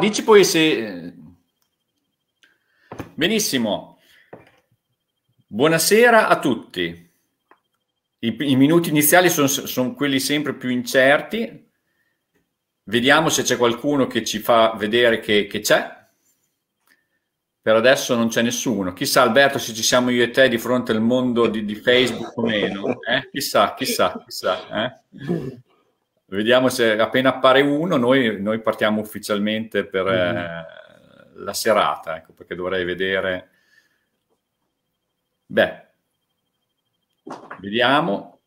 Dici poi se... Benissimo. Buonasera a tutti. I, i minuti iniziali sono son quelli sempre più incerti. Vediamo se c'è qualcuno che ci fa vedere che, che c'è. Per adesso non c'è nessuno. Chissà Alberto se ci siamo io e te di fronte al mondo di, di Facebook o meno. Eh? Chissà, chissà, chissà. Eh? Vediamo se appena appare uno, noi, noi partiamo ufficialmente per mm. eh, la serata, ecco, perché dovrei vedere. Beh, vediamo.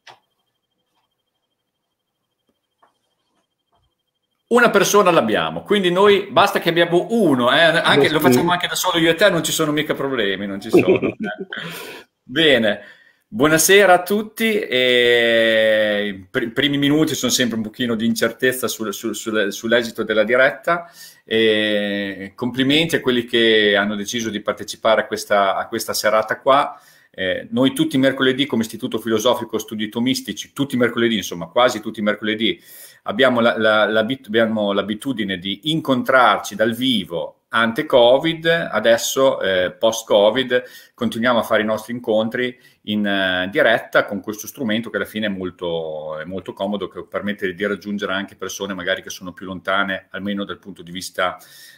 Una persona l'abbiamo, quindi noi basta che abbiamo uno, eh, anche, lo facciamo anche da solo io e te, non ci sono mica problemi, non ci sono. Eh. Bene. Buonasera a tutti, i pr- primi minuti sono sempre un pochino di incertezza sul, sul, sul, sull'esito della diretta. E complimenti a quelli che hanno deciso di partecipare a questa, a questa serata qua. Eh, noi tutti i mercoledì come Istituto Filosofico Studi Tomistici, tutti i mercoledì, insomma quasi tutti i mercoledì, abbiamo, la, la, l'abit- abbiamo l'abitudine di incontrarci dal vivo ante-Covid, adesso eh, post-Covid continuiamo a fare i nostri incontri in eh, diretta con questo strumento che alla fine è molto, è molto, comodo, che permette di raggiungere anche persone magari che sono più lontane, almeno dal punto di vista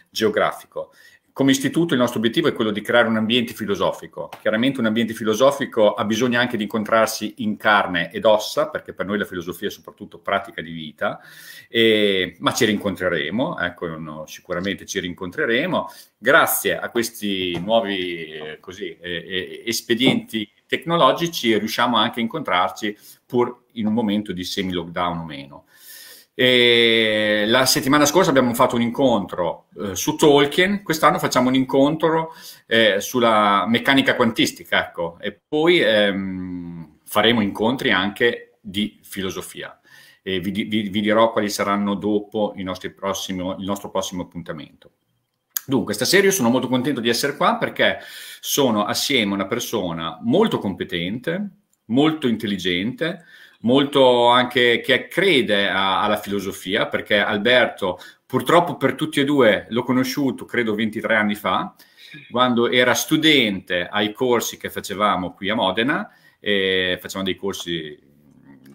geografico come istituto il nostro obiettivo è quello di creare un ambiente filosofico. Chiaramente un ambiente filosofico ha bisogno anche di incontrarsi in carne ed ossa, perché per noi la filosofia è soprattutto pratica di vita, e, ma ci rincontreremo, ecco, no, sicuramente ci rincontreremo. Grazie a questi nuovi eh, così, eh, eh, espedienti tecnologici riusciamo anche a incontrarci pur in un momento di semi-lockdown o meno. E la settimana scorsa abbiamo fatto un incontro eh, su Tolkien, quest'anno facciamo un incontro eh, sulla meccanica quantistica, ecco, e poi ehm, faremo incontri anche di filosofia. E vi, vi, vi dirò quali saranno dopo prossimi, il nostro prossimo appuntamento. Dunque, stasera io sono molto contento di essere qua perché sono assieme a una persona molto competente, molto intelligente, molto anche che crede a, alla filosofia, perché Alberto, purtroppo per tutti e due, l'ho conosciuto credo 23 anni fa, quando era studente ai corsi che facevamo qui a Modena, eh, facevamo dei corsi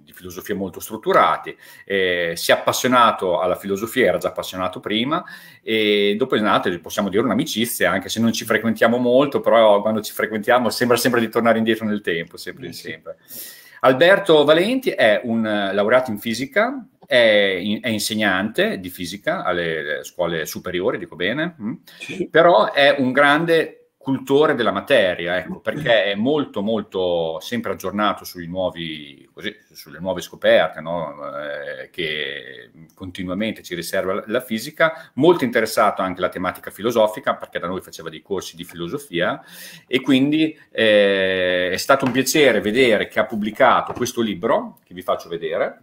di filosofia molto strutturati, eh, si è appassionato alla filosofia, era già appassionato prima, e dopo è nata, possiamo dire, un'amicizia, anche se non ci frequentiamo molto, però quando ci frequentiamo sembra sempre di tornare indietro nel tempo, sempre e eh sempre. Sì. Alberto Valenti è un eh, laureato in fisica, è, in, è insegnante di fisica alle scuole superiori, dico bene, mm? sì. però è un grande cultore della materia, ecco, perché è molto, molto sempre aggiornato nuovi, così, sulle nuove scoperte no? eh, che continuamente ci riserva la fisica, molto interessato anche alla tematica filosofica, perché da noi faceva dei corsi di filosofia, e quindi eh, è stato un piacere vedere che ha pubblicato questo libro, che vi faccio vedere,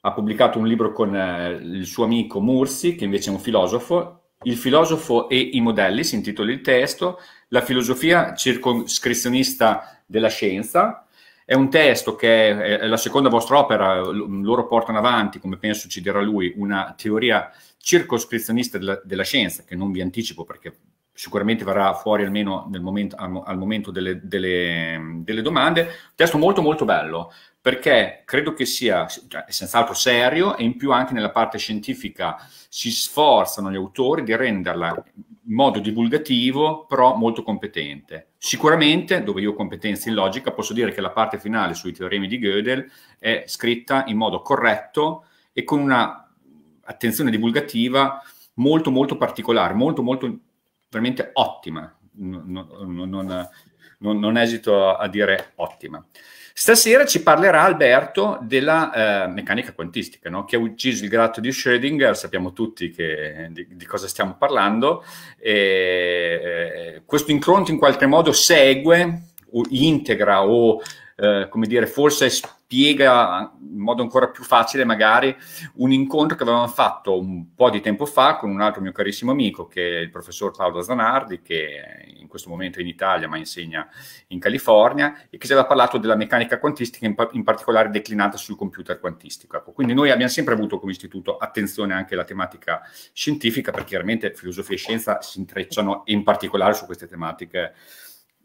ha pubblicato un libro con eh, il suo amico Mursi, che invece è un filosofo, il filosofo e i modelli si intitola il testo, la filosofia circoscrizionista della scienza. È un testo che è la seconda vostra opera, loro portano avanti, come penso ci dirà lui, una teoria circoscrizionista della, della scienza, che non vi anticipo perché sicuramente verrà fuori almeno nel momento, al, momento delle, delle, delle domande. testo molto molto bello perché credo che sia cioè, senz'altro serio e in più anche nella parte scientifica si sforzano gli autori di renderla in modo divulgativo però molto competente. Sicuramente, dove io ho competenze in logica, posso dire che la parte finale sui teoremi di Gödel è scritta in modo corretto e con una attenzione divulgativa molto molto particolare, molto molto veramente ottima, non, non, non, non esito a dire ottima. Stasera ci parlerà Alberto della eh, meccanica quantistica, no? che ha ucciso il gatto di Schrödinger, sappiamo tutti che, di, di, cosa stiamo parlando. E, eh, questo incontro in qualche modo segue o integra o eh, come dire, forse spiega in modo ancora più facile magari un incontro che avevamo fatto un po' di tempo fa con un altro mio carissimo amico che è il professor Claudio Zanardi che in questo momento è in Italia ma insegna in California e che ci aveva parlato della meccanica quantistica in, pa- in particolare declinata sul computer quantistico. Ecco, quindi noi abbiamo sempre avuto come istituto attenzione anche alla tematica scientifica perché chiaramente filosofia e scienza si intrecciano in particolare su queste tematiche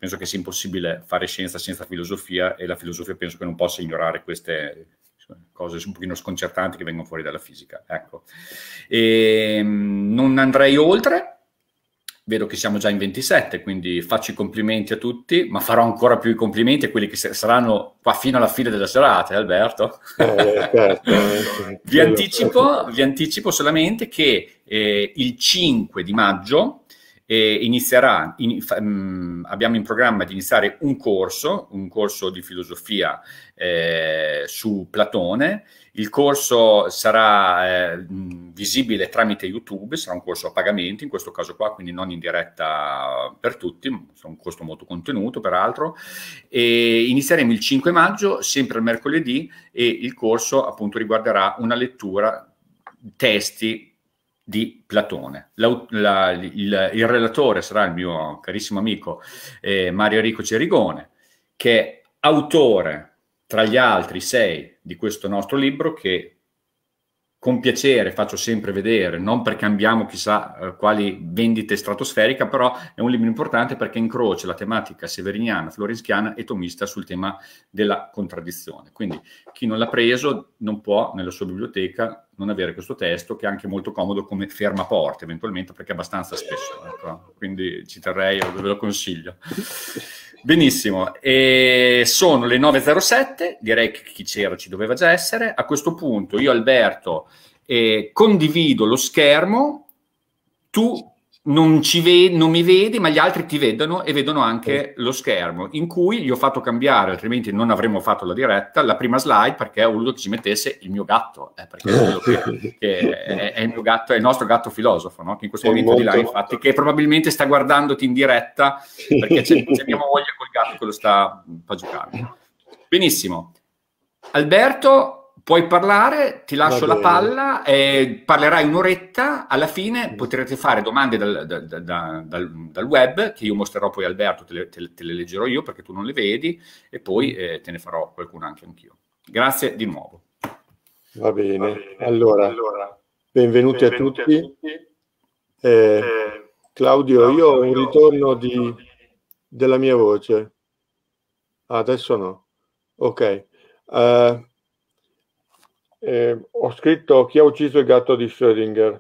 penso che sia impossibile fare scienza senza filosofia e la filosofia penso che non possa ignorare queste cose un pochino sconcertanti che vengono fuori dalla fisica. Ecco. E, ehm, non andrei oltre, vedo che siamo già in 27, quindi faccio i complimenti a tutti, ma farò ancora più i complimenti a quelli che saranno qua fino alla fine della serata, eh, Alberto. Eh, eh, certo, eh vi, anticipo, vi, anticipo, solamente che eh, il 5 di maggio inizierà, in, mh, mm, abbiamo in programma di iniziare un corso, un corso di filosofia eh, su Platone. Il corso sarà eh, mm, visibile tramite YouTube, sarà un corso a pagamento in questo caso qua, quindi non in diretta per tutti, è un costo molto contenuto peraltro. E inizieremo il 5 maggio, sempre il mercoledì, e il corso appunto riguarderà una lettura testi di Platone. La, la, il, il, relatore sarà il mio carissimo amico eh, Mario Enrico Cerigone, che è autore, tra gli altri sei, di questo nostro libro che con piacere faccio sempre vedere, non perché abbiamo chissà eh, quali vendite stratosferiche, però è un libro importante perché incrocia la tematica severiniana, florenziana e tomista sul tema della contraddizione. Quindi chi non l'ha preso non può nella sua biblioteca non avere questo testo che è anche molto comodo come fermaporte eventualmente perché è abbastanza spesso. Ecco. Quindi ci terrei, ve lo consiglio. Benissimo, e sono le 9.07, direi che chi c'era ci doveva già essere. A questo punto io Alberto eh, condivido lo schermo, tu non, ve- non, mi vedi, ma gli altri ti vedono e vedono anche eh. lo schermo in cui gli ho fatto cambiare, altrimenti non avremmo fatto la diretta, la prima slide perché ho voluto che ci mettesse il mio gatto, eh, perché oh. che, che è, è, il mio gatto, è il nostro gatto filosofo, no? che in questo è momento di là, infatti, che probabilmente sta guardandoti in diretta perché c'è, c'è mia moglie col gatto che lo sta pagiocando. Benissimo. Alberto Puoi parlare, ti lascio la palla, eh, parlerai un'oretta, alla fine potrete fare domande dal, da, da, dal, dal, web, che io mostrerò poi Alberto, te le, te, te le, leggerò io perché tu non le vedi, e poi mm. eh, te ne farò qualcuna anche anch'io. Grazie di nuovo. Va bene, Va bene. Allora, allora, benvenuti, benvenuti a tutti. A tutti. Eh, eh Claudio, io ho un ritorno di, della mia voce. Ah, adesso no. Ok. Uh, eh, ho scritto Chi ha ucciso il gatto di Schrödinger.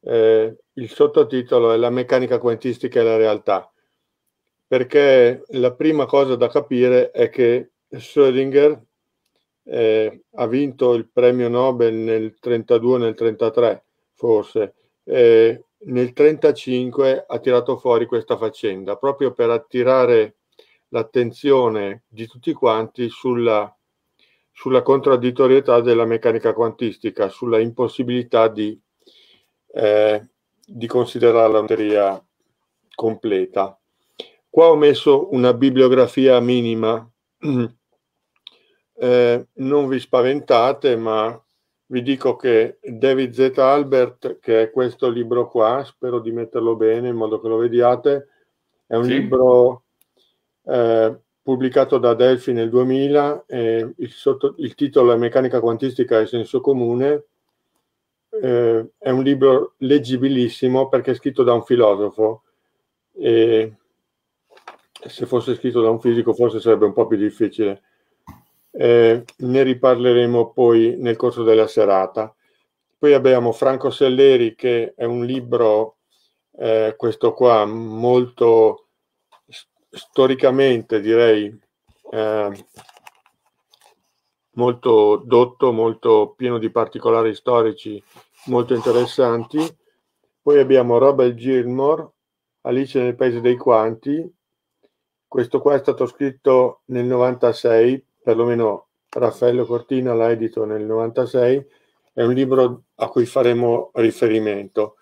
Eh, il sottotitolo è La meccanica quantistica e la realtà, perché la prima cosa da capire è che Schrödinger eh, ha vinto il premio Nobel nel 32, nel 33 forse, eh, nel 35 ha tirato fuori questa faccenda proprio per attirare l'attenzione di tutti quanti sulla sulla contraddittorietà della meccanica quantistica, sulla impossibilità di, eh, di considerarla una teoria completa. Qua ho messo una bibliografia minima, eh, non vi spaventate, ma vi dico che David Z. Albert, che è questo libro qua, spero di metterlo bene in modo che lo vediate, è un sì. libro eh, pubblicato da Delphi nel 2000, eh, il, sotto, il, titolo è Meccanica quantistica e senso comune, eh, è un libro leggibilissimo perché è scritto da un filosofo e se fosse scritto da un fisico forse sarebbe un po' più difficile. Eh, ne riparleremo poi nel corso della serata. Poi abbiamo Franco Selleri che è un libro, eh, questo qua, molto storicamente direi eh, molto dotto, molto pieno di particolari storici molto interessanti. Poi abbiamo Robert Gilmore, Alice nel Paese dei Quanti. Questo qua è stato scritto nel 96, perlomeno Raffaello Cortina l'ha edito nel 96, è un libro a cui faremo riferimento.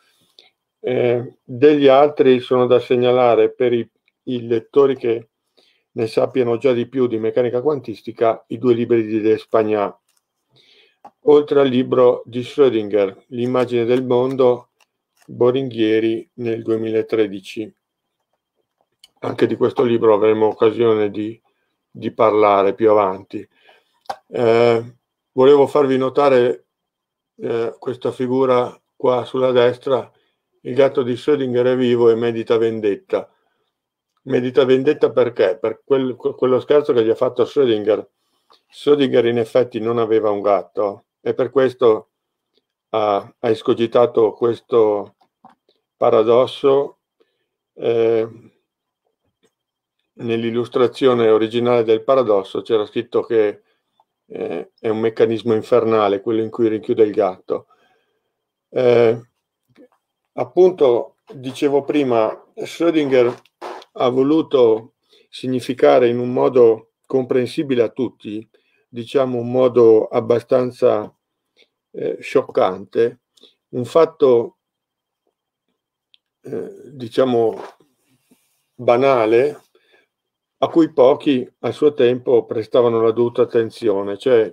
Eh, degli altri sono da segnalare per i i lettori che ne sappiano già di più di meccanica quantistica i due libri di De Spagna, oltre al libro di Schrödinger, L'immagine del mondo, Boringhieri nel 2013. Anche di questo libro avremo occasione di, di parlare più avanti. Eh, volevo farvi notare eh, questa figura qua sulla destra, il gatto di Schrödinger è vivo e medita vendetta Medita vendetta perché? Per quel, quello scherzo che gli ha fatto Schrödinger. Schrödinger in effetti non aveva un gatto e per questo ha, ha escogitato questo paradosso eh, nell'illustrazione originale del paradosso c'era scritto che eh, è un meccanismo infernale quello in cui rinchiude il gatto. Eh, appunto, dicevo prima, Schrödinger ha voluto significare in un modo comprensibile a tutti, diciamo un modo abbastanza eh, scioccante, un fatto eh, diciamo banale a cui pochi a suo tempo prestavano la dovuta attenzione, cioè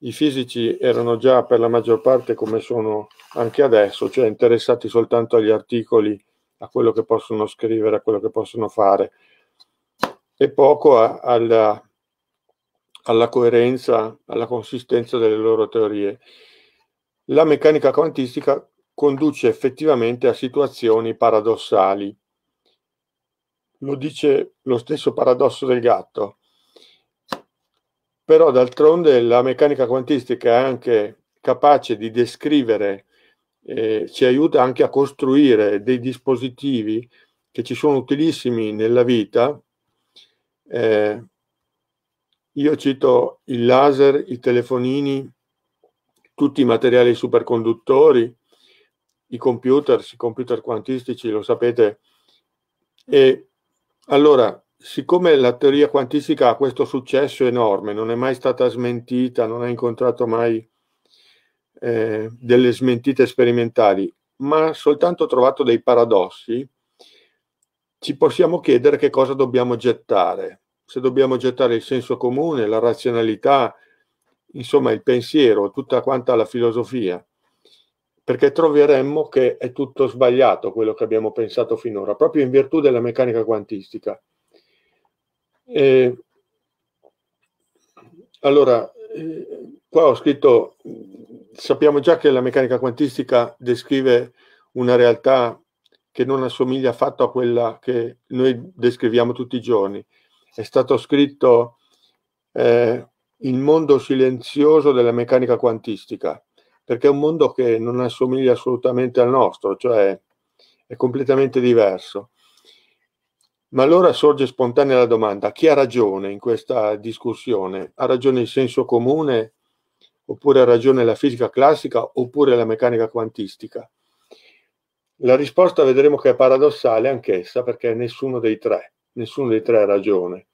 i fisici erano già per la maggior parte come sono anche adesso, cioè interessati soltanto agli articoli a quello che possono scrivere, a quello che possono fare, e poco a, alla, alla coerenza, alla consistenza delle loro teorie. La meccanica quantistica conduce effettivamente a situazioni paradossali. Lo dice lo stesso paradosso del gatto. Però d'altronde la meccanica quantistica è anche capace di descrivere eh, ci aiuta anche a costruire dei dispositivi che ci sono utilissimi nella vita. Eh, io cito il laser, i telefonini, tutti i materiali superconduttori, i computer, i computer quantistici, lo sapete. E allora, siccome la teoria quantistica ha questo successo enorme, non è mai stata smentita, non ha incontrato mai eh, delle smentite sperimentali, ma soltanto trovato dei paradossi, ci possiamo chiedere che cosa dobbiamo gettare. Se dobbiamo gettare il senso comune, la razionalità, insomma il pensiero, tutta quanta la filosofia, perché troveremmo che è tutto sbagliato quello che abbiamo pensato finora, proprio in virtù della meccanica quantistica. E, eh, allora, eh, Qua ho scritto, sappiamo già che la meccanica quantistica descrive una realtà che non assomiglia affatto a quella che noi descriviamo tutti i giorni. È stato scritto eh, il mondo silenzioso della meccanica quantistica, perché è un mondo che non assomiglia assolutamente al nostro, cioè è completamente diverso. Ma allora sorge spontanea la domanda, chi ha ragione in questa discussione? Ha ragione il senso comune oppure ha ragione la fisica classica oppure la meccanica quantistica? La risposta vedremo che è paradossale anch'essa perché nessuno dei tre, nessuno dei tre ha ragione.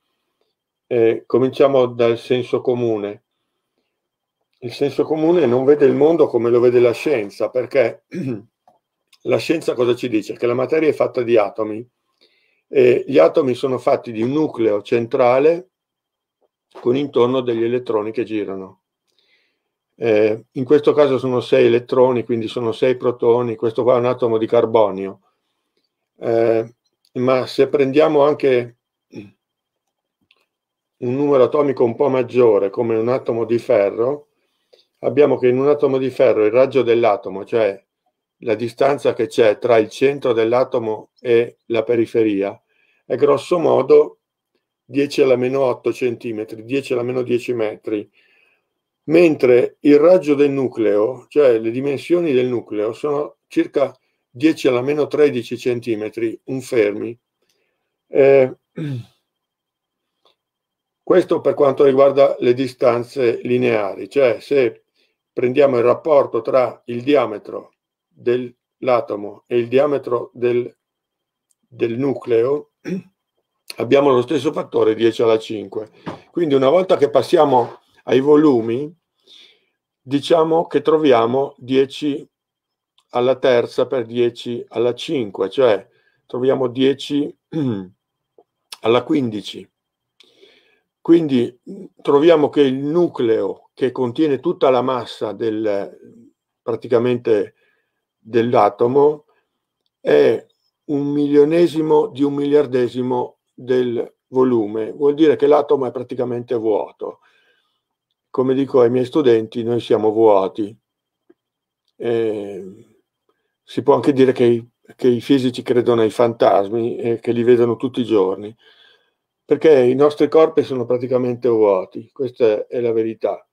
Eh, cominciamo dal senso comune. Il senso comune non vede il mondo come lo vede la scienza, perché la scienza cosa ci dice? Che la materia è fatta di atomi. E gli atomi sono fatti di un nucleo centrale con intorno degli elettroni che girano. Eh, in questo caso sono 6 elettroni, quindi sono 6 protoni, questo qua è un atomo di carbonio. Eh, ma se prendiamo anche un numero atomico un po' maggiore, come un atomo di ferro, abbiamo che in un atomo di ferro il raggio dell'atomo, cioè la distanza che c'è tra il centro dell'atomo e la periferia, è grosso modo 10 alla meno 8 centimetri, 10 alla meno 10 metri, mentre il raggio del nucleo, cioè le dimensioni del nucleo, sono circa 10 alla meno 13 centimetri, un fermi. Eh, questo per quanto riguarda le distanze lineari, cioè se prendiamo il rapporto tra il diametro dell'atomo e il diametro del, del nucleo, abbiamo lo stesso fattore 10 alla 5. Quindi una volta che passiamo ai volumi, diciamo che troviamo 10 alla terza per 10 alla 5, cioè troviamo 10 alla 15. Quindi troviamo che il nucleo che contiene tutta la massa del, praticamente dell'atomo è un milionesimo di un miliardesimo del volume, vuol dire che l'atomo è praticamente vuoto come dico ai miei studenti, noi siamo vuoti. Eh, si può anche dire che i, che i, fisici credono ai fantasmi e che li vedono tutti i giorni, perché i nostri corpi sono praticamente vuoti, questa è la verità.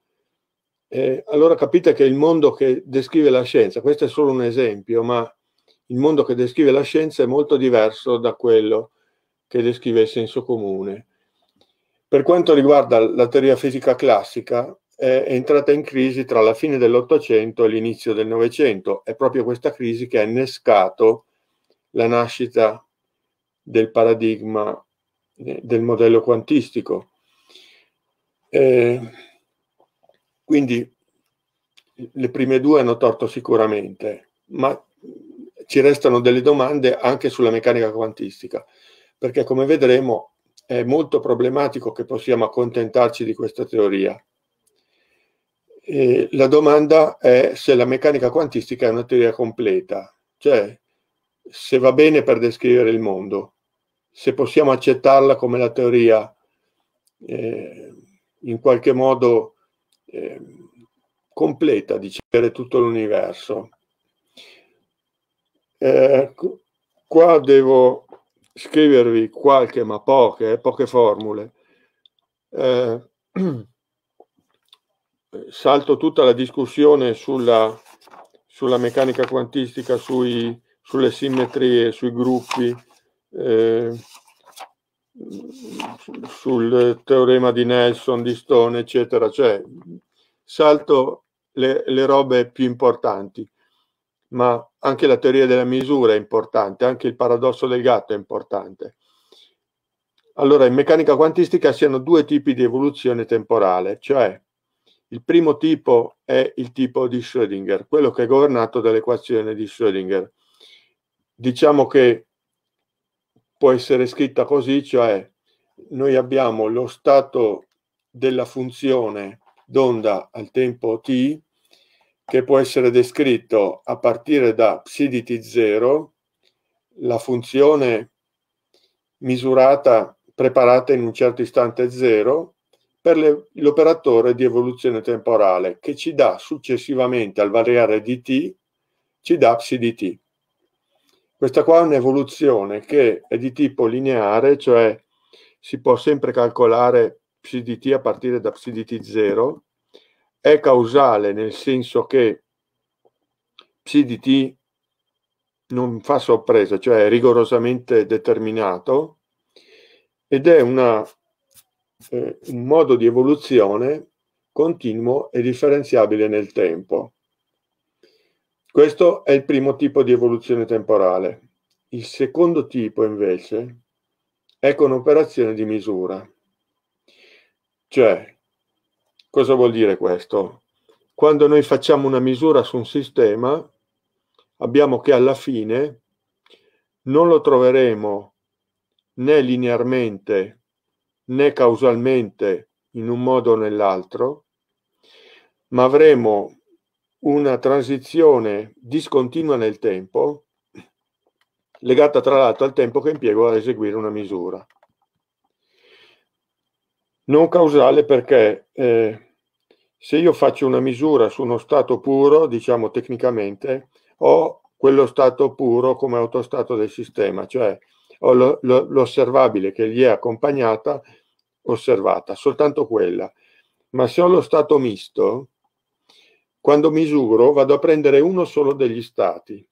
Eh, allora capite che il mondo che descrive la scienza, questo è solo un esempio, ma il mondo che descrive la scienza è molto diverso da quello che descrive il senso comune. Per quanto riguarda la teoria fisica classica, è entrata in crisi tra la fine dell'Ottocento e l'inizio del Novecento. È proprio questa crisi che ha innescato la nascita del paradigma eh, del modello quantistico. Eh, quindi le prime due hanno torto sicuramente, ma ci restano delle domande anche sulla meccanica quantistica, perché come vedremo è molto problematico che possiamo accontentarci di questa teoria. E la domanda è se la meccanica quantistica è una teoria completa, cioè se va bene per descrivere il mondo, se possiamo accettarla come la teoria eh, in qualche modo eh, completa di cercare tutto l'universo. Eh, qua devo scrivervi qualche, ma poche, eh, poche formule. Eh, salto tutta la discussione sulla, sulla meccanica quantistica, sui, sulle simmetrie, sui gruppi, eh, sul teorema di Nelson, di Stone, eccetera. Cioè, salto le, le robe più importanti ma anche la teoria della misura è importante, anche il paradosso del gatto è importante. Allora, in meccanica quantistica si hanno due tipi di evoluzione temporale, cioè il primo tipo è il tipo di Schrödinger, quello che è governato dall'equazione di Schrödinger. Diciamo che può essere scritta così, cioè noi abbiamo lo stato della funzione d'onda al tempo t che può essere descritto a partire da di t 0, la funzione misurata, preparata in un certo istante 0, per l'operatore di evoluzione temporale, che ci dà successivamente al variare di t, ci dà psi di t. Questa qua è un'evoluzione che è di tipo lineare, cioè si può sempre calcolare psi di t a partire da psi di t 0, è causale nel senso che PCDT non fa sorpresa, cioè è rigorosamente determinato ed è una, eh, un modo di evoluzione continuo e differenziabile nel tempo. Questo è il primo tipo di evoluzione temporale. Il secondo tipo invece è con operazione di misura, cioè Cosa vuol dire questo? Quando noi facciamo una misura su un sistema, abbiamo che alla fine non lo troveremo né linearmente né causalmente in un modo o nell'altro, ma avremo una transizione discontinua nel tempo, legata tra l'altro al tempo che impiego a eseguire una misura. Non causale perché eh, se io faccio una misura su uno stato puro, diciamo tecnicamente, ho quello stato puro come autostato del sistema, cioè ho lo, lo, l'osservabile che gli è accompagnata, osservata, soltanto quella. Ma se ho lo stato misto, quando misuro vado a prendere uno solo degli stati,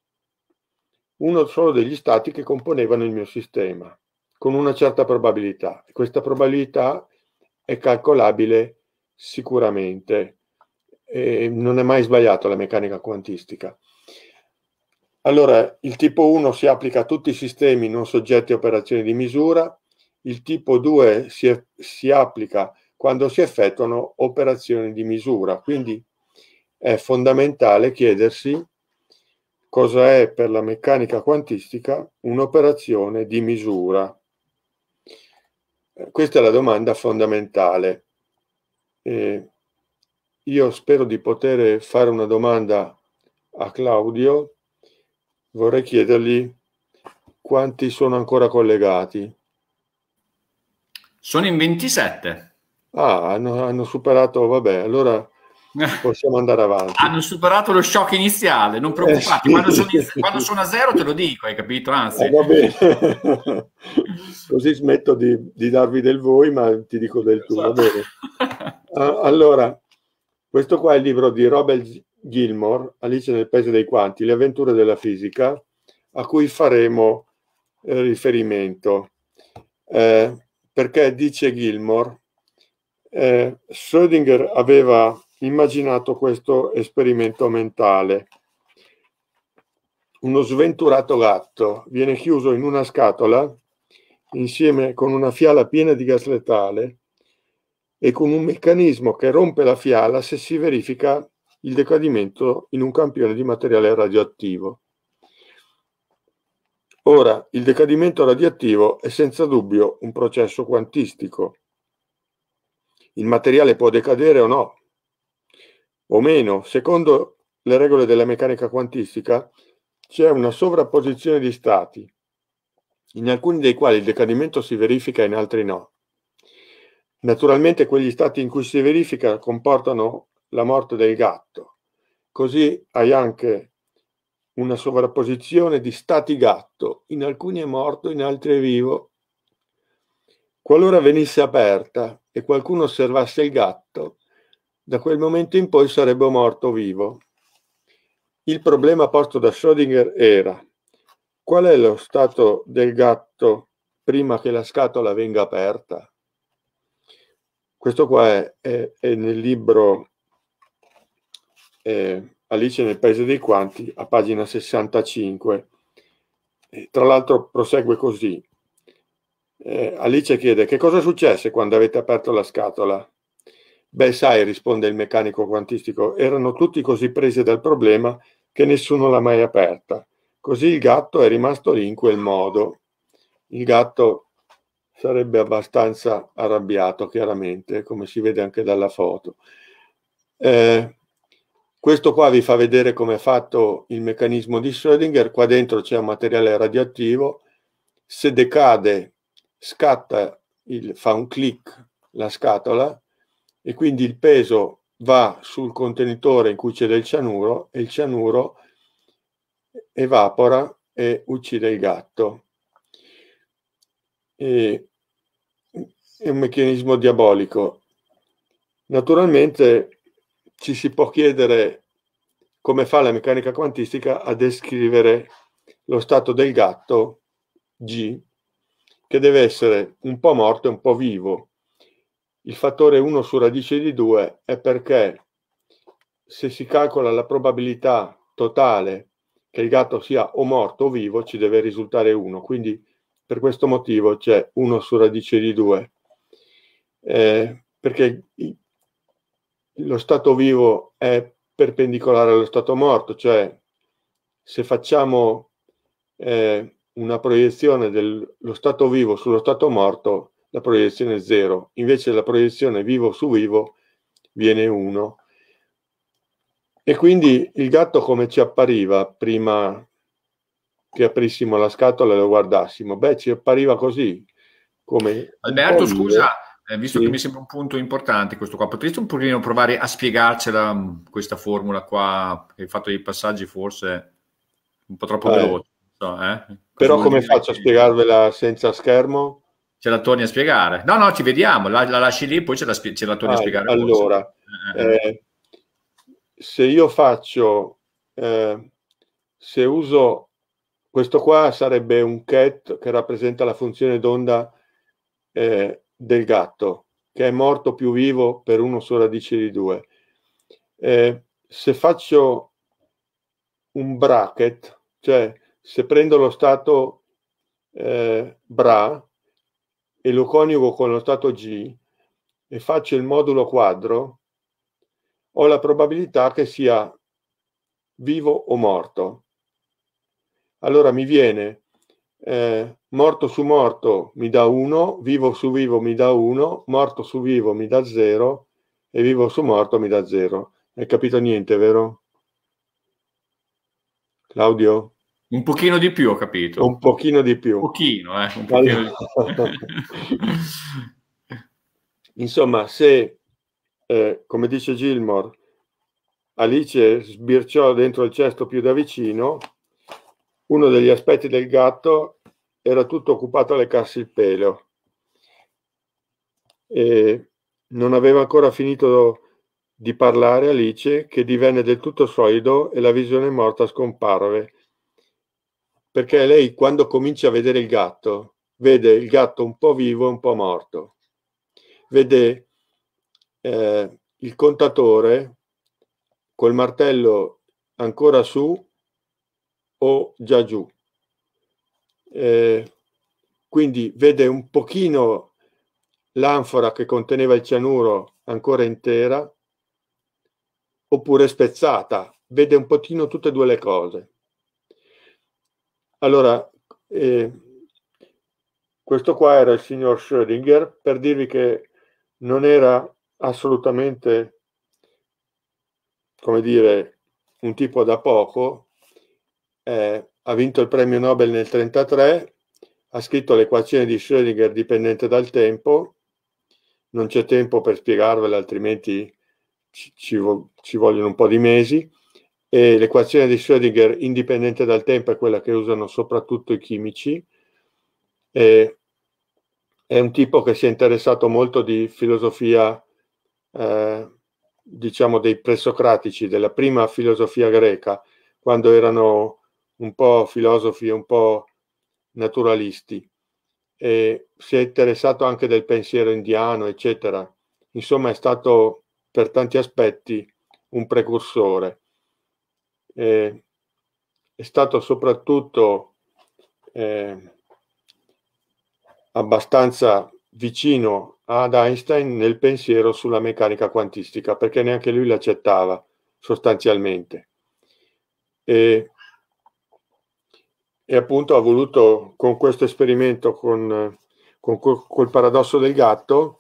uno solo degli stati che componevano il mio sistema, con una certa probabilità. Questa probabilità è calcolabile sicuramente. Eh, non è mai sbagliato la meccanica quantistica. Allora, il tipo 1 si applica a tutti i sistemi non soggetti a operazioni di misura, il tipo 2 si, è, si applica quando si effettuano operazioni di misura, quindi è fondamentale chiedersi cosa è per la meccanica quantistica un'operazione di misura. Questa è la domanda fondamentale. Eh, io spero di poter fare una domanda a Claudio. Vorrei chiedergli quanti sono ancora collegati. Sono in 27. Ah, hanno, hanno superato, vabbè, allora possiamo andare avanti. hanno superato lo shock iniziale, non preoccupati, eh, sì. quando, sono in, quando, sono a zero te lo dico, hai capito? Anzi. Eh, va bene. Così smetto di, di, darvi del voi, ma ti dico del esatto. va bene. Ah, allora, questo qua è il libro di Robert Gilmore, Alice nel Paese dei Quanti, le avventure della fisica, a cui faremo eh, riferimento. Eh, perché dice Gilmore, eh, Schrödinger aveva immaginato questo esperimento mentale. Uno sventurato gatto viene chiuso in una scatola insieme con una fiala piena di gas letale e con un meccanismo che rompe la fiala se si verifica il decadimento in un campione di materiale radioattivo. Ora, il decadimento radioattivo è senza dubbio un processo quantistico. Il materiale può decadere o no, o meno, secondo le regole della meccanica quantistica, c'è una sovrapposizione di stati, in alcuni dei quali il decadimento si verifica e in altri no. Naturalmente quegli stati in cui si verifica comportano la morte del gatto, così hai anche una sovrapposizione di stati gatto, in alcuni è morto, in altri è vivo. Qualora venisse aperta e qualcuno osservasse il gatto, da quel momento in poi sarebbe morto vivo. Il problema posto da Schrödinger era qual è lo stato del gatto prima che la scatola venga aperta? Questo qua è, è, è nel libro eh, Alice nel Paese dei Quanti, a pagina 65. E, tra l'altro prosegue così. Eh, Alice chiede che cosa successe quando avete aperto la scatola. Beh, sai, risponde il meccanico quantistico, erano tutti così presi dal problema che nessuno l'ha mai aperta. Così il gatto è rimasto lì in quel modo. Il gatto sarebbe abbastanza arrabbiato, chiaramente, come si vede anche dalla foto. Eh, questo qua vi fa vedere come è fatto il meccanismo di Schrödinger, qua dentro c'è un materiale radioattivo, se decade scatta, il, fa un clic la scatola e quindi il peso va sul contenitore in cui c'è del cianuro e il cianuro evapora e uccide il gatto e, è un meccanismo diabolico. Naturalmente ci si può chiedere come fa la meccanica quantistica a descrivere lo stato del gatto G, che deve essere un po' morto e un po' vivo. Il fattore 1 su radice di 2 è perché se si calcola la probabilità totale che il gatto sia o morto o vivo, ci deve risultare 1. Quindi per questo motivo c'è 1 su radice di 2, eh, perché lo stato vivo è perpendicolare allo stato morto, cioè se facciamo eh, una proiezione dello stato vivo sullo stato morto, la proiezione è 0, invece la proiezione vivo su vivo viene 1. E quindi il gatto come ci appariva prima che aprissimo la scatola e lo guardassimo. Beh, ci appariva così. Come Alberto, come... scusa, eh, visto sì. che mi sembra un punto importante questo qua, potresti un pochino provare a spiegarcela mm, questa formula qua, il fatto dei passaggi forse un po' troppo eh. veloce. So, eh? Però come faccio a spiegarvela senza schermo? Ce la torni a spiegare? No, no, ci vediamo, la, la lasci lì e poi ce la, ce la torni ah, a spiegare. Allora, eh, eh, eh. se io faccio, se uso questo qua sarebbe un cat che rappresenta la funzione d'onda eh, del gatto, che è morto più vivo per uno su radice di 2. Eh, se faccio un bracket, cioè se prendo lo stato eh, bra e lo coniugo con lo stato g e faccio il modulo quadro, ho la probabilità che sia vivo o morto allora mi viene eh, morto su morto mi dà 1, vivo su vivo mi dà 1, morto su vivo mi dà 0 e vivo su morto mi dà 0. Hai capito niente, vero? Claudio? Un pochino di più ho capito. Un pochino di più. Un pochino, eh. Un pochino allora... Insomma, se, eh, come dice Gilmore, Alice sbirciò dentro il cesto più da vicino, uno degli aspetti del gatto era tutto occupato a leccarsi il pelo. E non aveva ancora finito di parlare Alice, che divenne del tutto solido e la visione morta scomparve. Perché lei, quando comincia a vedere il gatto, vede il gatto un po' vivo e un po' morto. Vede eh, il contatore col martello ancora su o già giù. Eh, quindi vede un pochino l'anfora che conteneva il cianuro ancora intera oppure spezzata, vede un pochino tutte e due le cose. Allora, eh, questo qua era il signor Schrödinger per dirvi che non era assolutamente, come dire, un tipo da poco, eh, ha vinto il premio Nobel nel 1933, ha scritto l'equazione di Schrödinger dipendente dal tempo, non c'è tempo per spiegarvela altrimenti ci, ci, ci vogliono un po' di mesi, e l'equazione di Schrödinger indipendente dal tempo è quella che usano soprattutto i chimici. E, è un tipo che si è interessato molto di filosofia, eh, diciamo, dei presocratici, della prima filosofia greca, quando erano un po' filosofi e un po' naturalisti. E si è interessato anche del pensiero indiano, eccetera. Insomma, è stato per tanti aspetti un precursore. Eh, è stato soprattutto eh, abbastanza vicino ad Einstein nel pensiero sulla meccanica quantistica, perché neanche lui l'accettava sostanzialmente. E e appunto ha voluto con questo esperimento, con, con quel paradosso del gatto,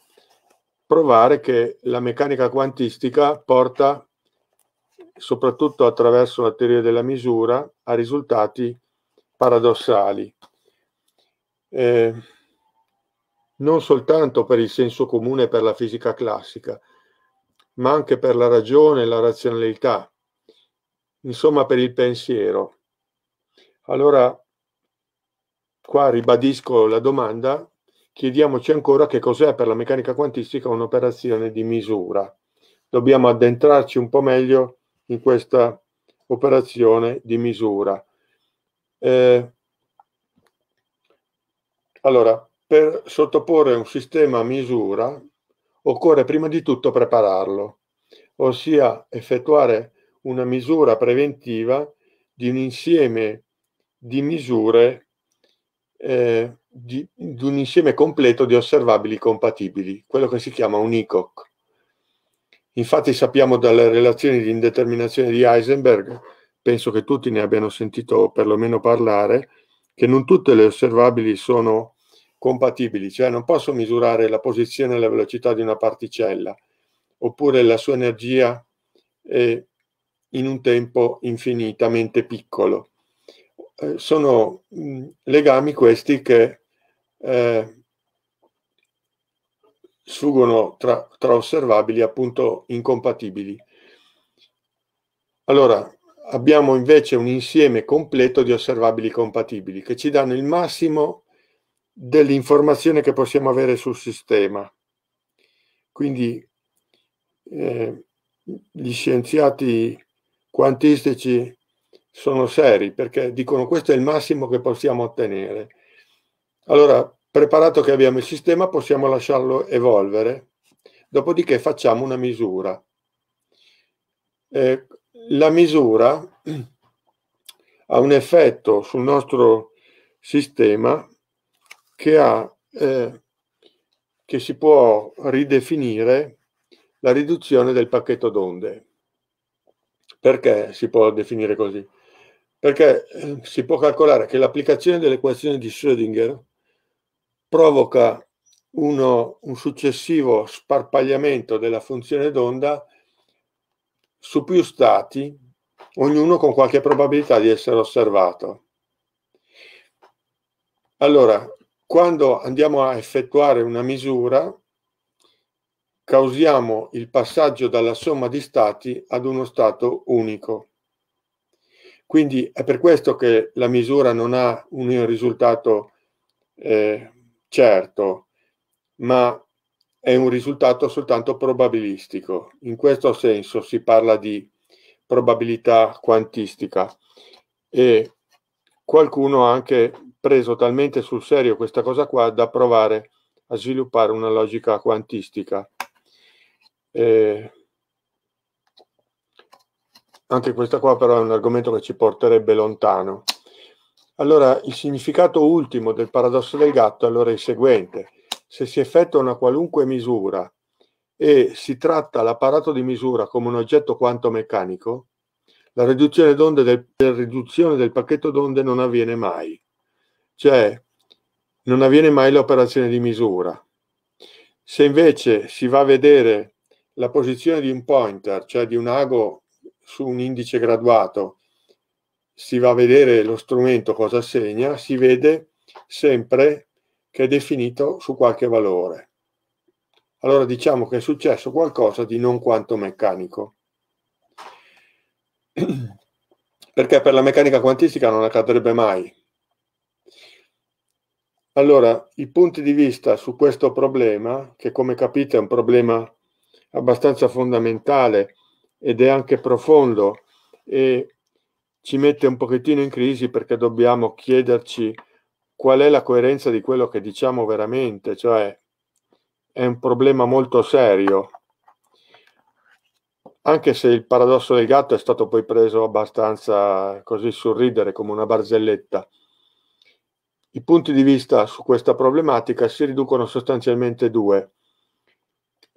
provare che la meccanica quantistica porta, soprattutto attraverso la teoria della misura, a risultati paradossali. Eh, non soltanto per il senso comune per la fisica classica, ma anche per la ragione, e la razionalità, insomma per il pensiero. Allora, qua ribadisco la domanda, chiediamoci ancora che cos'è per la meccanica quantistica un'operazione di misura. Dobbiamo addentrarci un po' meglio in questa operazione di misura. Eh, allora, per sottoporre un sistema a misura occorre prima di tutto prepararlo, ossia effettuare una misura preventiva di un insieme di misure eh, di, di, un insieme completo di osservabili compatibili, quello che si chiama un ICOC. Infatti sappiamo dalle relazioni di indeterminazione di Heisenberg, penso che tutti ne abbiano sentito perlomeno parlare, che non tutte le osservabili sono compatibili, cioè non posso misurare la posizione e la velocità di una particella, oppure la sua energia eh, in un tempo infinitamente piccolo eh, sono mm, legami questi che eh, sfuggono tra, tra osservabili appunto incompatibili. Allora, abbiamo invece un insieme completo di osservabili compatibili che ci danno il massimo dell'informazione che possiamo avere sul sistema. Quindi eh, gli scienziati quantistici sono seri perché dicono questo è il massimo che possiamo ottenere. Allora, preparato che abbiamo il sistema, possiamo lasciarlo evolvere, dopodiché facciamo una misura. Eh, la misura ha un effetto sul nostro sistema che, ha, eh, che si può ridefinire la riduzione del pacchetto d'onde. Perché si può definire così? perché eh, si può calcolare che l'applicazione dell'equazione di Schrödinger provoca uno, un successivo sparpagliamento della funzione d'onda su più stati, ognuno con qualche probabilità di essere osservato. Allora, quando andiamo a effettuare una misura, causiamo il passaggio dalla somma di stati ad uno stato unico. Quindi è per questo che la misura non ha un risultato eh, certo, ma è un risultato soltanto probabilistico. In questo senso si parla di probabilità quantistica e qualcuno ha anche preso talmente sul serio questa cosa qua da provare a sviluppare una logica quantistica. Eh, anche questo qua però è un argomento che ci porterebbe lontano. Allora, il significato ultimo del paradosso del gatto allora è il seguente. Se si effettua una qualunque misura e si tratta l'apparato di misura come un oggetto quanto meccanico, la riduzione d'onde del, la riduzione del pacchetto d'onde non avviene mai. Cioè, non avviene mai l'operazione di misura. Se invece si va a vedere la posizione di un pointer, cioè di un ago su un indice graduato si va a vedere lo strumento cosa segna, si vede sempre che è definito su qualche valore. Allora diciamo che è successo qualcosa di non quanto meccanico. Perché per la meccanica quantistica non accadrebbe mai. Allora, i punti di vista su questo problema, che come capite è un problema abbastanza fondamentale ed è anche profondo e ci mette un pochettino in crisi perché dobbiamo chiederci qual è la coerenza di quello che diciamo veramente, cioè è un problema molto serio, anche se il paradosso del gatto è stato poi preso abbastanza così sul ridere come una barzelletta. I punti di vista su questa problematica si riducono sostanzialmente due.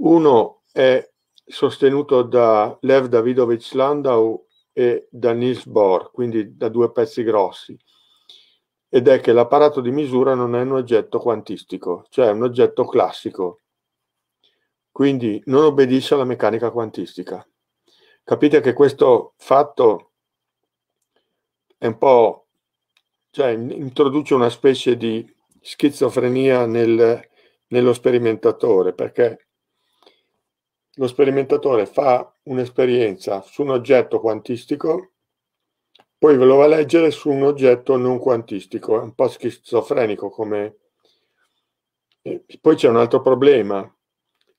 Uno è sostenuto da Lev Davidovich Landau e da Niels Bohr, quindi da due pezzi grossi, ed è che l'apparato di misura non è un oggetto quantistico, cioè un oggetto classico, quindi non obbedisce alla meccanica quantistica. Capite che questo fatto è un po', cioè introduce una specie di schizofrenia nel, nello sperimentatore, perché lo sperimentatore fa un'esperienza su un oggetto quantistico, poi ve lo va a leggere su un oggetto non quantistico, è un po' schizofrenico come... poi c'è un altro problema,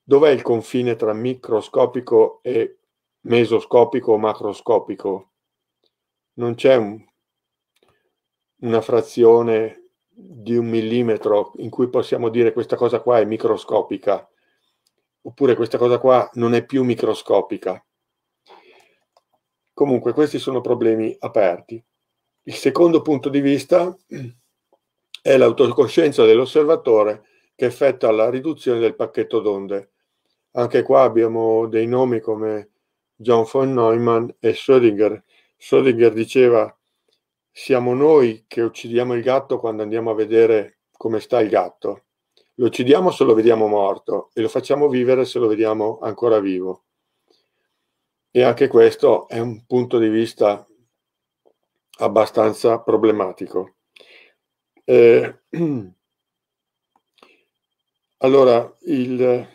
dov'è il confine tra microscopico e mesoscopico o macroscopico? Non c'è un, una frazione di un millimetro in cui possiamo dire questa cosa qua è microscopica oppure questa cosa qua non è più microscopica. Comunque questi sono problemi aperti. Il secondo punto di vista è l'autocoscienza dell'osservatore che effettua la riduzione del pacchetto d'onde. Anche qua abbiamo dei nomi come John von Neumann e Schrödinger. Schrödinger diceva siamo noi che uccidiamo il gatto quando andiamo a vedere come sta il gatto. Lo uccidiamo se lo vediamo morto e lo facciamo vivere se lo vediamo ancora vivo. E anche questo è un punto di vista abbastanza problematico. Eh, allora, il,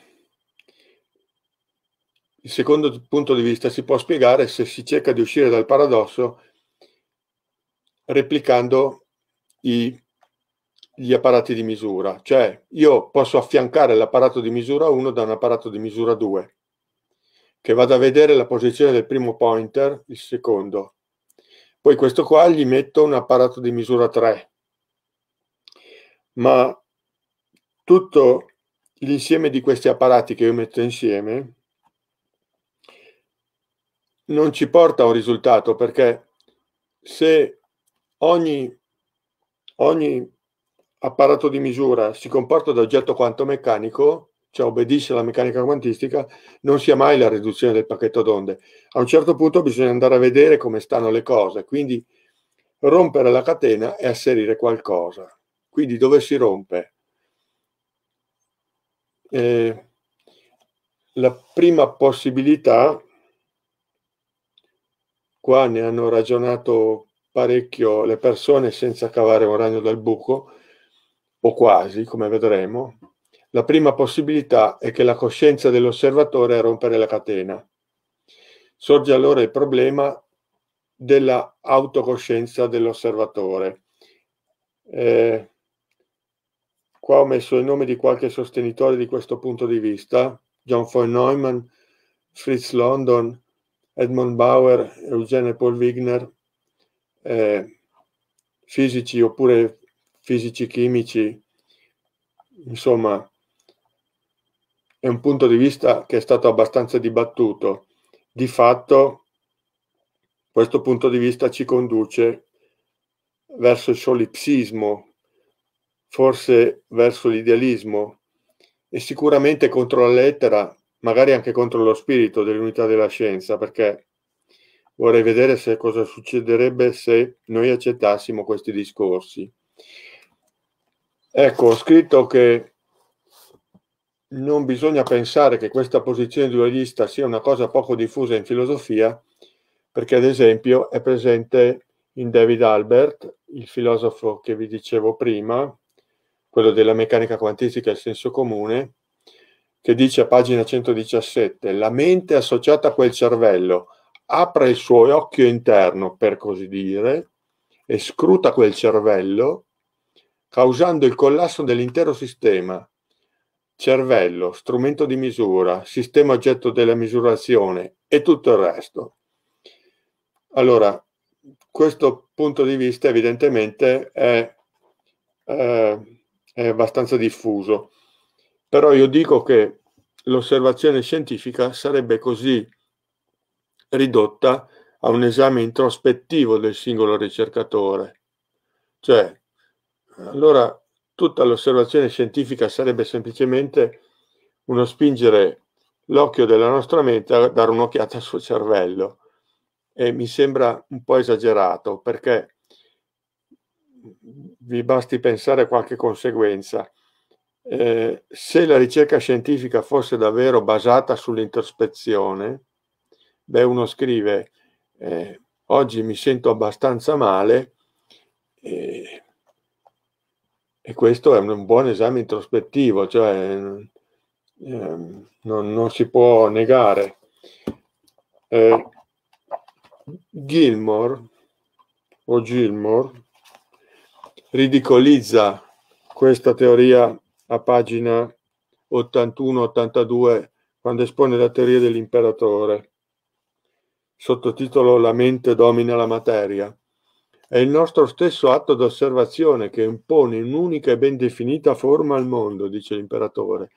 il secondo punto di vista si può spiegare se si cerca di uscire dal paradosso replicando i gli apparati di misura, cioè io posso affiancare l'apparato di misura 1 da un apparato di misura 2 che vado a vedere la posizione del primo pointer, il secondo. Poi questo qua gli metto un apparato di misura 3. Ma tutto l'insieme di questi apparati che io metto insieme non ci porta a un risultato perché se ogni, ogni apparato di misura si comporta da oggetto quantomeccanico, cioè obbedisce alla meccanica quantistica, non sia mai la riduzione del pacchetto d'onde. A un certo punto bisogna andare a vedere come stanno le cose, quindi rompere la catena e asserire qualcosa. Quindi dove si rompe? Eh, la prima possibilità, qua ne hanno ragionato parecchio le persone senza cavare un ragno dal buco, o quasi, come vedremo, la prima possibilità è che la coscienza dell'osservatore a rompere la catena. Sorge allora il problema della autocoscienza dell'osservatore. Eh, qua ho messo il nome di qualche sostenitore di questo punto di vista, John von Neumann, Fritz London, Edmund Bauer, Eugene Paul Wigner, eh, fisici oppure fisici, chimici, insomma, è un punto di vista che è stato abbastanza dibattuto. Di fatto, questo punto di vista ci conduce verso il solipsismo, forse verso l'idealismo e sicuramente contro la lettera, magari anche contro lo spirito dell'unità della scienza, perché vorrei vedere se cosa succederebbe se noi accettassimo questi discorsi. Ecco, ho scritto che non bisogna pensare che questa posizione dualista sia una cosa poco diffusa in filosofia, perché ad esempio è presente in David Albert, il filosofo che vi dicevo prima, quello della meccanica quantistica e il senso comune, che dice a pagina 117, la mente associata a quel cervello apre il suo occhio interno, per così dire, e scruta quel cervello causando il collasso dell'intero sistema. Cervello, strumento di misura, sistema oggetto della misurazione e tutto il resto. Allora, questo punto di vista evidentemente è, eh, è abbastanza diffuso, però io dico che l'osservazione scientifica sarebbe così ridotta a un esame introspettivo del singolo ricercatore, cioè allora tutta l'osservazione scientifica sarebbe semplicemente uno spingere l'occhio della nostra mente a dare un'occhiata al suo cervello. E mi sembra un po' esagerato perché vi basti pensare a qualche conseguenza. Eh, se la ricerca scientifica fosse davvero basata sull'introspezione, beh, uno scrive, eh, oggi mi sento abbastanza male, eh, e questo è un buon esame introspettivo, cioè eh, non, non, si può negare. Eh, Gilmore o Gilmore ridicolizza questa teoria a pagina 81-82 quando espone la teoria dell'imperatore, sottotitolo La mente domina la materia. È il nostro stesso atto d'osservazione che impone un'unica e ben definita forma al mondo, dice l'imperatore.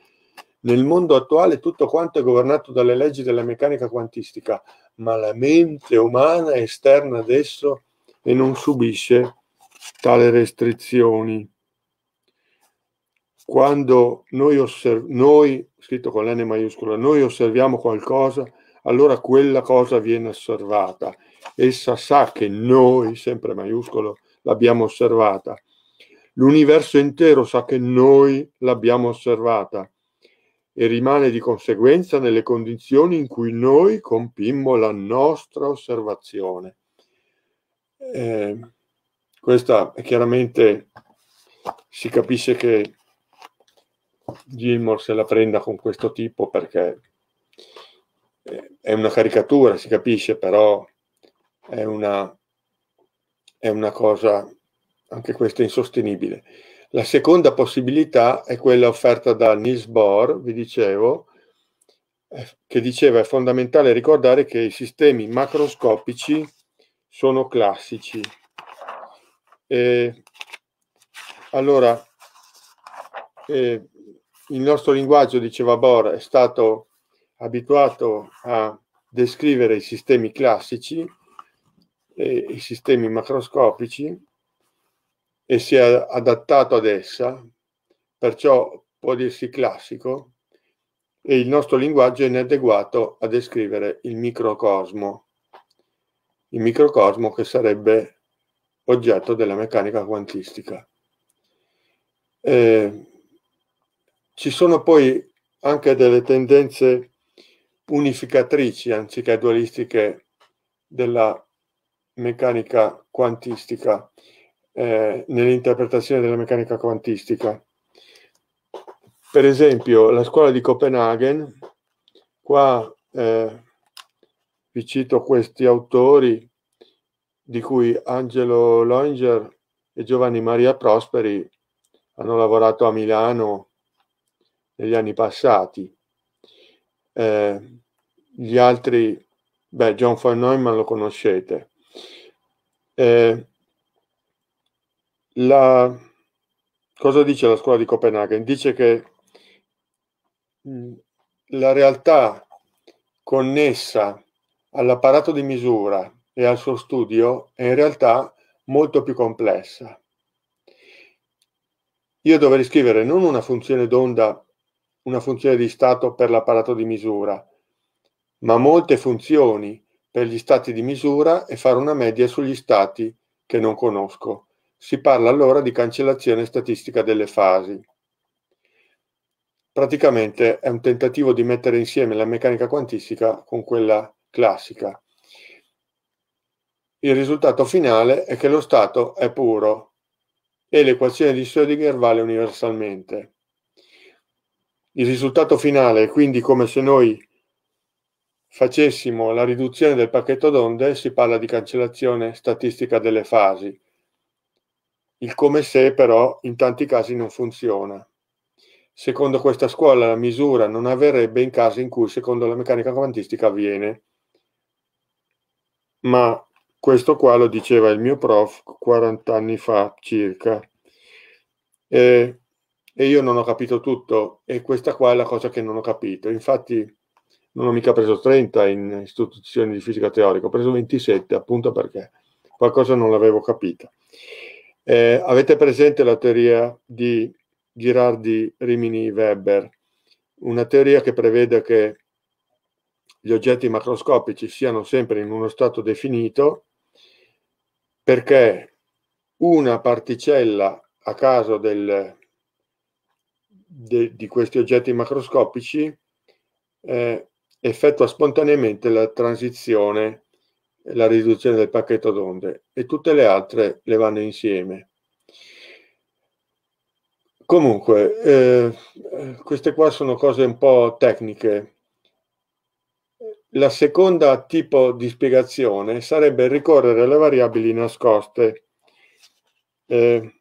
Nel mondo attuale tutto quanto è governato dalle leggi della meccanica quantistica, ma la mente umana è esterna ad esso e non subisce tale restrizioni. Quando noi, osserv- noi, scritto con l'N maiuscola, noi osserviamo qualcosa, allora quella cosa viene osservata essa sa che noi, sempre maiuscolo, l'abbiamo osservata. L'universo intero sa che noi l'abbiamo osservata e rimane di conseguenza nelle condizioni in cui noi compimmo la nostra osservazione. Eh, questa chiaramente si capisce che Gilmore se la prenda con questo tipo perché eh, è una caricatura, si capisce, però è una, è una cosa anche questa insostenibile. La seconda possibilità è quella offerta da Niels Bohr, vi dicevo, eh, che diceva è fondamentale ricordare che i sistemi macroscopici sono classici. E, allora, eh, il nostro linguaggio, diceva Bohr, è stato abituato a descrivere i sistemi classici eh, i sistemi macroscopici e si è adattato ad essa, perciò può dirsi classico e il nostro linguaggio è inadeguato a descrivere il microcosmo, il microcosmo che sarebbe oggetto della meccanica quantistica. Eh, ci sono poi anche delle tendenze unificatrici anziché dualistiche della meccanica quantistica, eh, nell'interpretazione della meccanica quantistica. Per esempio, la scuola di Copenaghen, qua eh, vi cito questi autori, di cui Angelo Loinger e Giovanni Maria Prosperi hanno lavorato a Milano negli anni passati. Eh, gli altri, beh, John von Neumann lo conoscete, eh, la, cosa dice la scuola di Copenaghen? Dice che mm, la realtà connessa all'apparato di misura e al suo studio è in realtà molto più complessa. Io dovrei scrivere non una funzione d'onda, una funzione di stato per l'apparato di misura, ma molte funzioni per gli stati di misura e fare una media sugli stati che non conosco. Si parla allora di cancellazione statistica delle fasi. Praticamente è un tentativo di mettere insieme la meccanica quantistica con quella classica. Il risultato finale è che lo stato è puro e l'equazione di Schrödinger vale universalmente. Il risultato finale è quindi come se noi facessimo la riduzione del pacchetto d'onde si parla di cancellazione statistica delle fasi. Il come se però in tanti casi non funziona. Secondo questa scuola la misura non avverrebbe in casi in cui secondo la meccanica quantistica avviene. Ma questo qua lo diceva il mio prof 40 anni fa circa. E, e io non ho capito tutto e questa qua è la cosa che non ho capito. Infatti non ho mica preso 30 in istituzioni di fisica teorica, ho preso 27 appunto perché qualcosa non l'avevo capita. Eh, avete presente la teoria di Girardi Rimini Weber, una teoria che prevede che gli oggetti macroscopici siano sempre in uno stato definito perché una particella a caso del, de, di questi oggetti macroscopici eh, effettua spontaneamente la transizione e la riduzione del pacchetto d'onde e tutte le altre le vanno insieme. Comunque, eh, queste qua sono cose un po' tecniche. La seconda tipo di spiegazione sarebbe ricorrere alle variabili nascoste. Eh,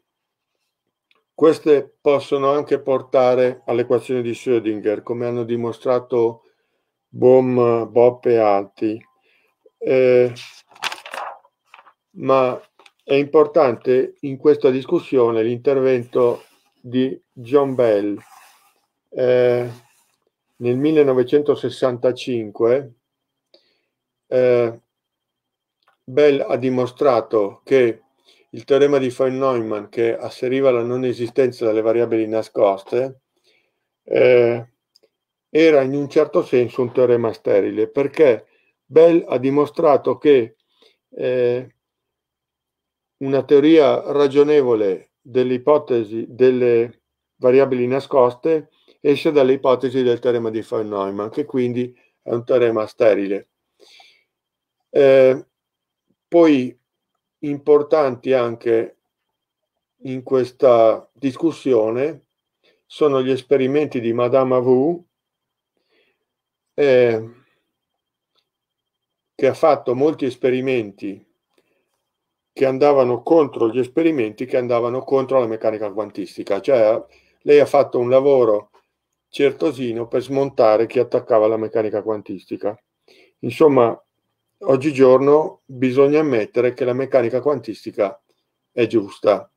queste possono anche portare all'equazione di Schrödinger, come hanno dimostrato Bom, Bob e altri. Eh, ma è importante in questa discussione l'intervento di John Bell. Eh, nel 1965 eh, Bell ha dimostrato che il teorema di von Neumann che asseriva la non esistenza delle variabili nascoste eh, era in un certo senso un teorema sterile, perché Bell ha dimostrato che eh, una teoria ragionevole dell'ipotesi delle variabili nascoste esce dalle ipotesi del teorema di von Neumann, che quindi è un teorema sterile. Eh, poi importanti anche in questa discussione sono gli esperimenti di Madame Avoux eh, che ha fatto molti esperimenti che andavano contro gli esperimenti che andavano contro la meccanica quantistica. Cioè lei ha fatto un lavoro certosino per smontare chi attaccava la meccanica quantistica. Insomma, oggigiorno bisogna ammettere che la meccanica quantistica è giusta.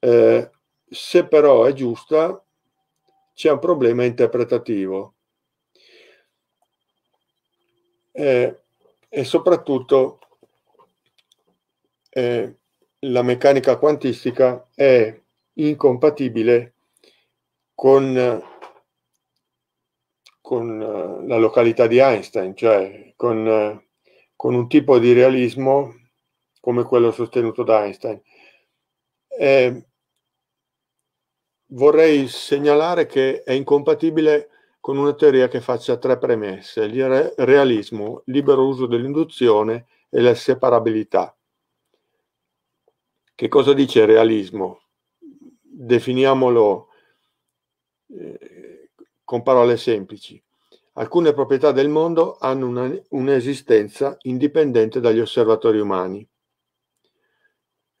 Eh, se però è giusta, c'è un problema interpretativo eh, e soprattutto eh, la meccanica quantistica è incompatibile con, con eh, la località di Einstein, cioè con, eh, con un tipo di realismo come quello sostenuto da Einstein. Eh, vorrei segnalare che è incompatibile con una teoria che faccia tre premesse, il realismo, il libero uso dell'induzione e la separabilità. Che cosa dice il realismo? Definiamolo eh, con parole semplici. Alcune proprietà del mondo hanno una, un'esistenza indipendente dagli osservatori umani.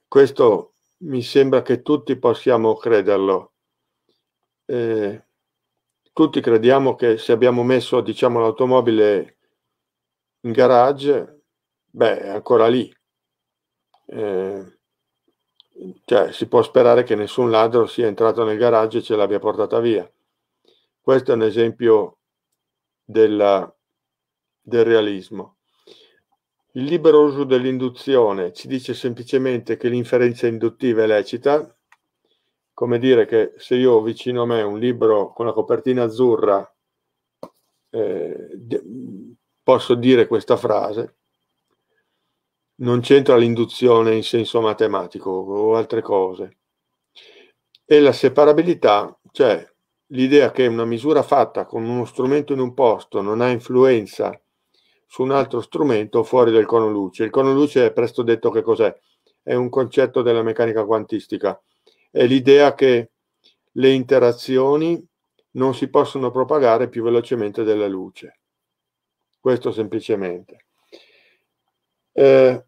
Questo mi sembra che tutti possiamo crederlo. Eh, tutti crediamo che se abbiamo messo diciamo, l'automobile in garage, beh, è ancora lì. Eh, cioè, si può sperare che nessun ladro sia entrato nel garage e ce l'abbia portata via. Questo è un esempio della, del realismo. Il libero uso dell'induzione ci dice semplicemente che l'inferenza induttiva è lecita, come dire che se io ho vicino a me un libro con la copertina azzurra, eh, posso dire questa frase, non c'entra l'induzione in senso matematico o altre cose. E la separabilità, cioè l'idea che una misura fatta con uno strumento in un posto non ha influenza su un altro strumento fuori del cono luce. Il cono luce è presto detto che cos'è? È un concetto della meccanica quantistica è l'idea che le interazioni non si possono propagare più velocemente della luce. Questo semplicemente. Eh,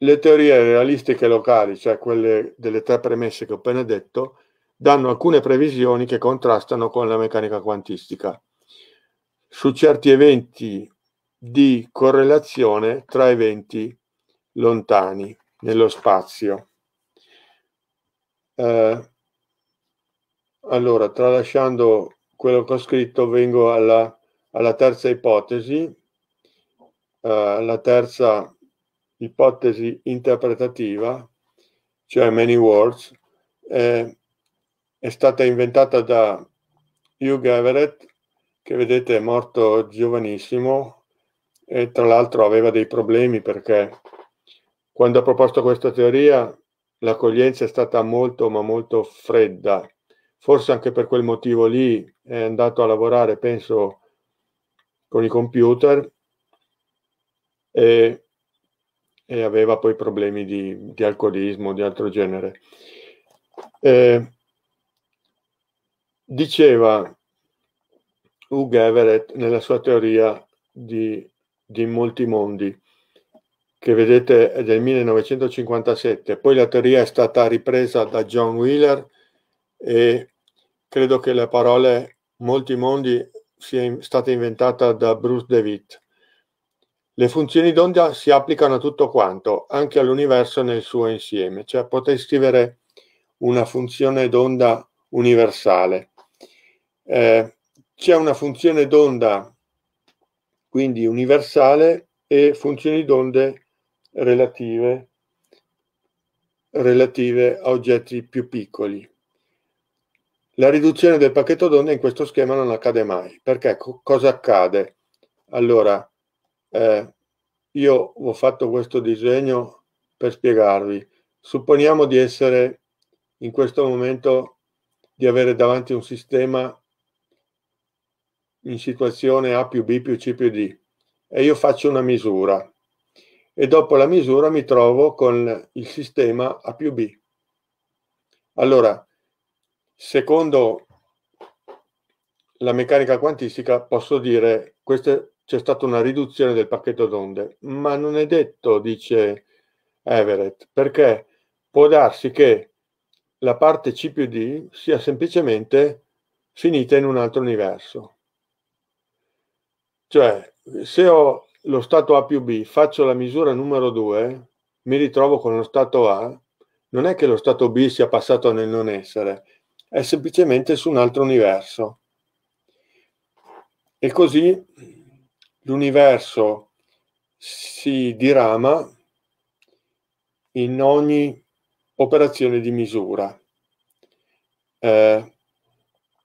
le teorie realistiche locali, cioè quelle delle tre premesse che ho appena detto, danno alcune previsioni che contrastano con la meccanica quantistica su certi eventi di correlazione tra eventi lontani nello spazio. Eh, allora, tralasciando quello che ho scritto, vengo alla, alla terza ipotesi, eh, la terza ipotesi interpretativa, cioè Many Words, eh, è stata inventata da Hugh Everett, che vedete è morto giovanissimo e tra l'altro aveva dei problemi perché quando ha proposto questa teoria l'accoglienza è stata molto ma molto fredda. Forse anche per quel motivo lì è andato a lavorare, penso, con i computer e, e aveva poi problemi di, di, alcolismo, di altro genere. Eh, diceva Hugh Everett nella sua teoria di, di molti mondi che vedete è del 1957, poi la teoria è stata ripresa da John Wheeler e credo che le parole molti mondi sia stata inventata da Bruce DeWitt. Le funzioni d'onda si applicano a tutto quanto, anche all'universo nel suo insieme, cioè potrei scrivere una funzione d'onda universale. Eh, c'è una funzione d'onda quindi universale e funzioni d'onde relative, relative a oggetti più piccoli. La riduzione del pacchetto d'onda in questo schema non accade mai. Perché? Co cosa accade? Allora, eh, io ho fatto questo disegno per spiegarvi. Supponiamo di essere in questo momento, di avere davanti un sistema in situazione A più B più C più D e io faccio una misura e dopo la misura mi trovo con il sistema A più B. Allora, secondo la meccanica quantistica posso dire che c'è stata una riduzione del pacchetto d'onde, ma non è detto, dice Everett, perché può darsi che la parte C più D sia semplicemente finita in un altro universo. Cioè, se ho lo stato A più B, faccio la misura numero 2, mi ritrovo con lo stato A, non è che lo stato B sia passato nel non essere, è semplicemente su un altro universo. E così l'universo si dirama in ogni operazione di misura. Eh,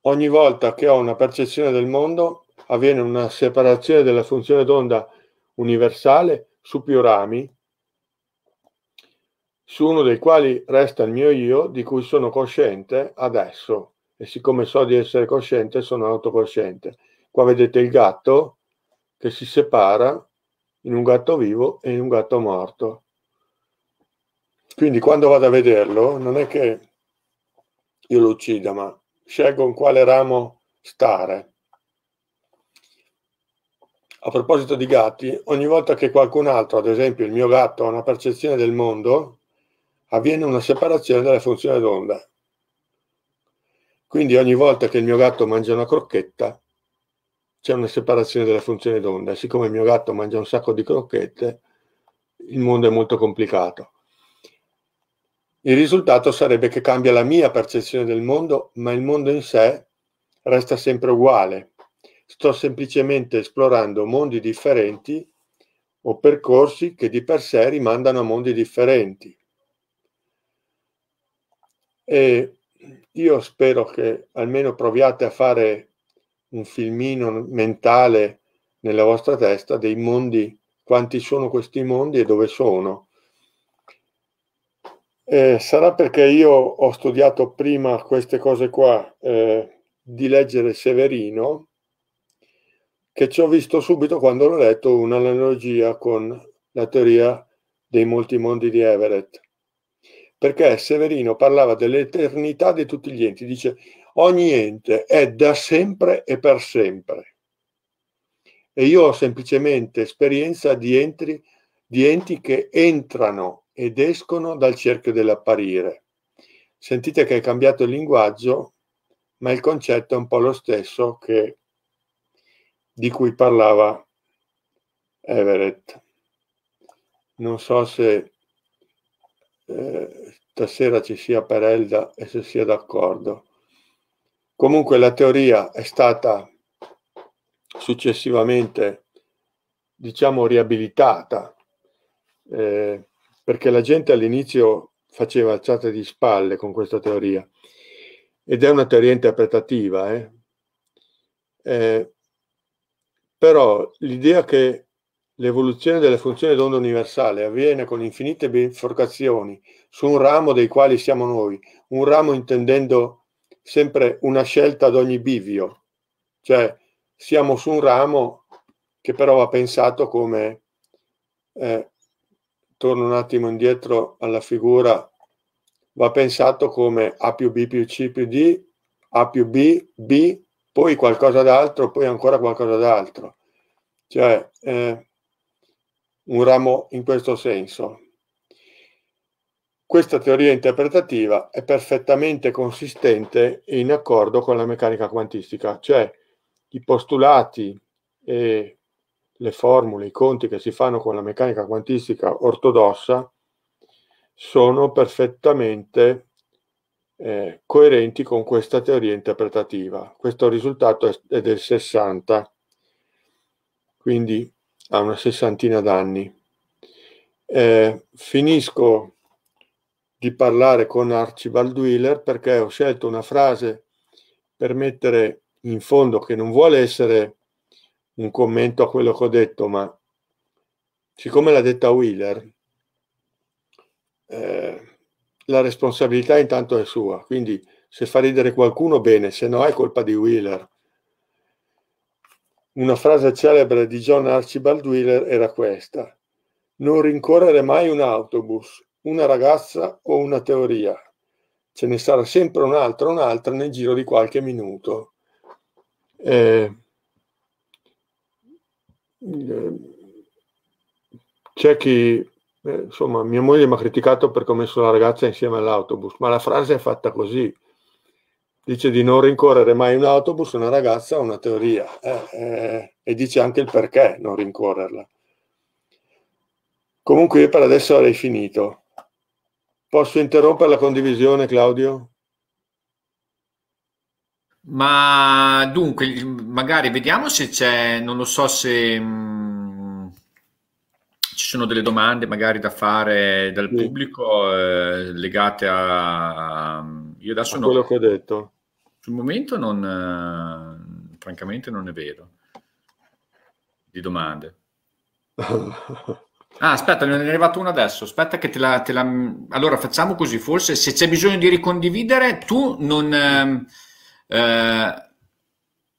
ogni volta che ho una percezione del mondo avviene una separazione della funzione d'onda universale su più rami, su uno dei quali resta il mio io di cui sono cosciente adesso e siccome so di essere cosciente sono autocosciente. Qua vedete il gatto che si separa in un gatto vivo e in un gatto morto. Quindi quando vado a vederlo non è che io lo uccida, ma scelgo in quale ramo stare a proposito di gatti, ogni volta che qualcun altro, ad esempio il mio gatto, ha una percezione del mondo, avviene una separazione della funzione d'onda. Quindi ogni volta che il mio gatto mangia una crocchetta, c'è una separazione della funzione d'onda. Siccome il mio gatto mangia un sacco di crocchette, il mondo è molto complicato. Il risultato sarebbe che cambia la mia percezione del mondo, ma il mondo in sé resta sempre uguale sto semplicemente esplorando mondi differenti o percorsi che di per sé rimandano a mondi differenti. E io spero che almeno proviate a fare un filmino mentale nella vostra testa dei mondi, quanti sono questi mondi e dove sono. Eh, sarà perché io ho studiato prima queste cose qua eh, di leggere Severino, che ci ho visto subito quando l'ho letto un'analogia con la teoria dei molti mondi di Everett. Perché Severino parlava dell'eternità di tutti gli enti, dice ogni ente è da sempre e per sempre. E io ho semplicemente esperienza di, entri, di enti che entrano ed escono dal cerchio dell'apparire. Sentite che è cambiato il linguaggio, ma il concetto è un po' lo stesso che di cui parlava Everett. Non so se eh, stasera ci sia Perelda e se sia d'accordo. Comunque la teoria è stata successivamente, diciamo, riabilitata, eh, perché la gente all'inizio faceva alzate di spalle con questa teoria ed è una teoria interpretativa. Eh? Eh, però l'idea che l'evoluzione delle funzioni d'onda universale avviene con infinite biforcazioni su un ramo dei quali siamo noi, un ramo intendendo sempre una scelta ad ogni bivio, cioè siamo su un ramo che però va pensato come, eh, torno un attimo indietro alla figura, va pensato come A più B più C più D, A più B, B poi qualcosa d'altro, poi ancora qualcosa d'altro. Cioè, eh, un ramo in questo senso. Questa teoria interpretativa è perfettamente consistente e in accordo con la meccanica quantistica, cioè i postulati e le formule, i conti che si fanno con la meccanica quantistica ortodossa sono perfettamente eh, coerenti con questa teoria interpretativa. Questo risultato è, è del 60, quindi ha una sessantina d'anni. Eh, finisco di parlare con Archibald Wheeler perché ho scelto una frase per mettere in fondo che non vuole essere un commento a quello che ho detto, ma siccome l'ha detta Wheeler, eh, la responsabilità intanto è sua, quindi se fa ridere qualcuno bene, se no è colpa di Wheeler. Una frase celebre di John Archibald Wheeler era questa, non rincorrere mai un autobus, una ragazza o una teoria, ce ne sarà sempre un'altra, un'altra nel giro di qualche minuto. Eh, eh c'è chi eh, insomma, mia moglie mi ha criticato perché ho messo la ragazza insieme all'autobus, ma la frase è fatta così. Dice di non rincorrere mai un autobus, una ragazza, una teoria, eh, eh, e dice anche il perché non rincorrerla. Comunque io per adesso avrei finito. Posso interrompere la condivisione, Claudio? Ma dunque, magari vediamo se c'è, non lo so se mm, ci sono delle domande magari da fare dal sì. pubblico eh, legate a... Io adesso a quello che ho detto. Sul momento non, eh, francamente non ne vedo di domande. Ah, aspetta, ne è arrivata una adesso. Aspetta, che te la, te la, Allora, facciamo così. Forse se c'è bisogno di ricondividere, tu non. Ehm, eh,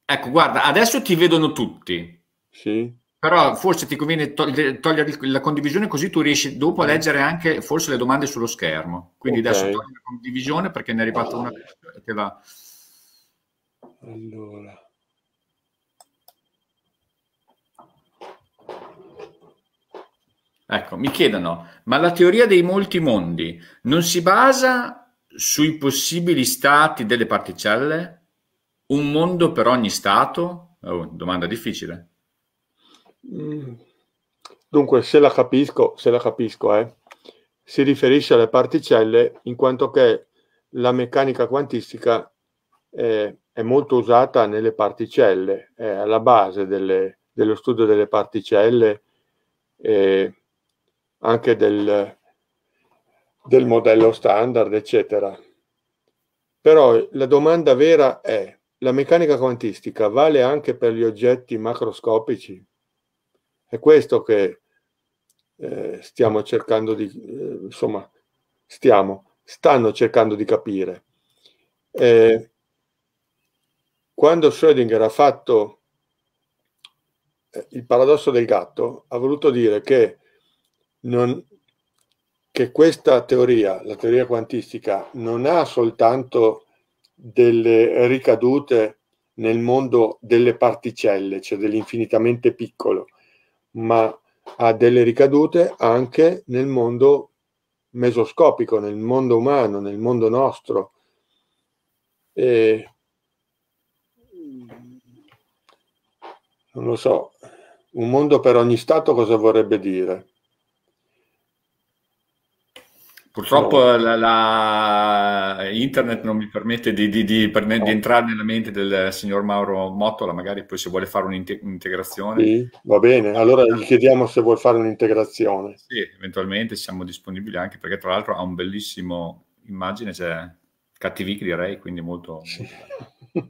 ecco, guarda, adesso ti vedono tutti. Sì. Però forse ti conviene togliere la condivisione così tu riesci dopo a eh. leggere anche forse le domande sullo schermo. Quindi okay. adesso togli la condivisione perché ne è arrivata allora. una che va. Allora. Ecco, mi chiedono, ma la teoria dei molti mondi non si basa sui possibili stati delle particelle? Un mondo per ogni stato? Oh, domanda difficile. Mm. Dunque, se la capisco, se la capisco, eh, si riferisce alle particelle in quanto che la meccanica quantistica eh, è molto usata nelle particelle, è alla base delle, dello studio delle particelle e anche del, del modello standard, eccetera. Però la domanda vera è, la meccanica quantistica vale anche per gli oggetti macroscopici? È questo che eh, stiamo cercando di, eh, insomma, stiamo, stanno cercando di capire. Eh, quando Schrödinger ha fatto eh, il paradosso del gatto, ha voluto dire che, non, che questa teoria, la teoria quantistica, non ha soltanto delle ricadute nel mondo delle particelle, cioè dell'infinitamente piccolo, ma ha delle ricadute anche nel mondo mesoscopico, nel mondo umano, nel mondo nostro. E... Non lo so, un mondo per ogni Stato cosa vorrebbe dire? Purtroppo la, la, internet non mi permette di, di, di, di, entrare nella mente del signor Mauro Mottola, magari poi se vuole fare un'integrazione. Sì, va bene, allora gli ah. chiediamo se vuole fare un'integrazione. Sì, eventualmente siamo disponibili anche perché tra l'altro ha un bellissimo immagine, c'è cioè, cattivic direi, quindi molto... Sì.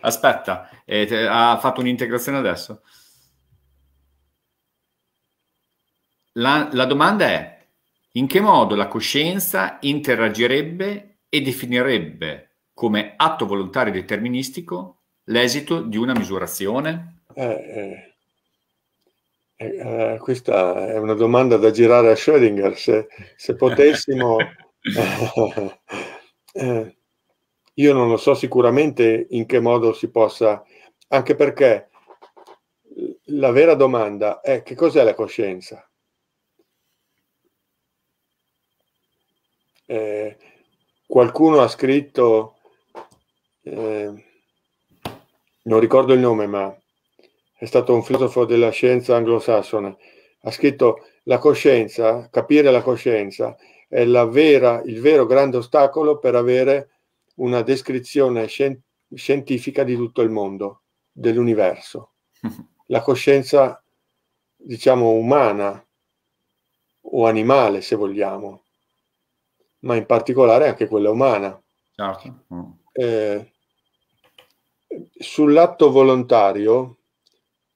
Aspetta, eh, ha fatto un'integrazione adesso? La, la domanda è... In che modo la coscienza interagirebbe e definirebbe come atto volontario deterministico l'esito di una misurazione? Eh, eh, eh, eh questa è una domanda da girare a Schrödinger. Se, se potessimo... Eh, io non lo so sicuramente in che modo si possa, anche perché la vera domanda è che cos'è la coscienza? Eh, qualcuno ha scritto, eh, non ricordo il nome, ma è stato un filosofo della scienza anglosassone, ha scritto la coscienza, capire la coscienza è la vera, il vero grande ostacolo per avere una descrizione scien- scientifica di tutto il mondo, dell'universo. La coscienza, diciamo, umana o animale, se vogliamo, ma in particolare anche quella umana. Certo. Eh, sull'atto volontario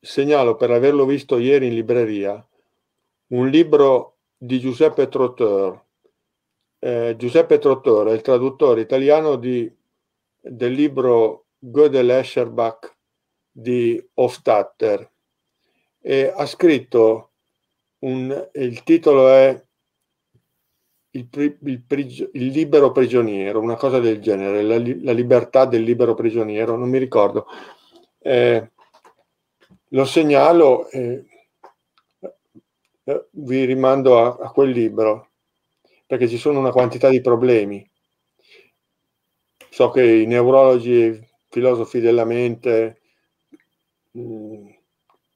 segnalo per averlo visto ieri in libreria un libro di Giuseppe Trotteur. Eh, Giuseppe Trotteur è il traduttore italiano di, del libro Gödel Escherbach di Hofstadter e ha scritto un, il titolo è il, il, il, libero prigioniero, una cosa del genere, la, la libertà del libero prigioniero, non mi ricordo. Eh, lo segnalo, eh, vi rimando a, a quel libro, perché ci sono una quantità di problemi. So che i neurologi, i filosofi della mente, mm,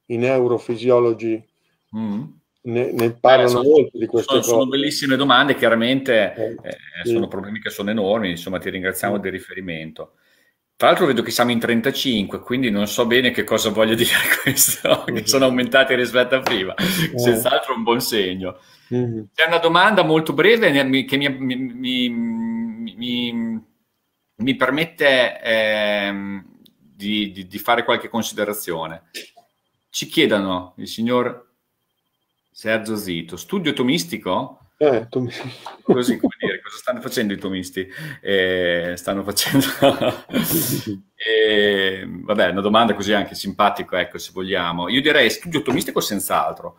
i neurofisiologi, mm ne, ne parlano eh, molto di queste sono, cose. Sono bellissime domande, chiaramente eh, eh, sì. sono problemi che sono enormi, insomma ti ringraziamo sì. Mm. del riferimento. Tra l'altro vedo che siamo in 35, quindi non so bene che cosa voglia dire questo, mm-hmm. che sono aumentati rispetto a prima, mm-hmm. senz'altro un buon segno. Mm-hmm. C'è una domanda molto breve che mi, mi, mi, mi permette eh, di, di, di, fare qualche considerazione. Ci chiedono, il signor Sergio Zito, studio tomistico? Eh, tom- Così come dire, cosa stanno facendo i tomisti? Eh, stanno facendo... eh, vabbè, una domanda così anche simpatica, ecco, se vogliamo. Io direi studio tomistico senz'altro,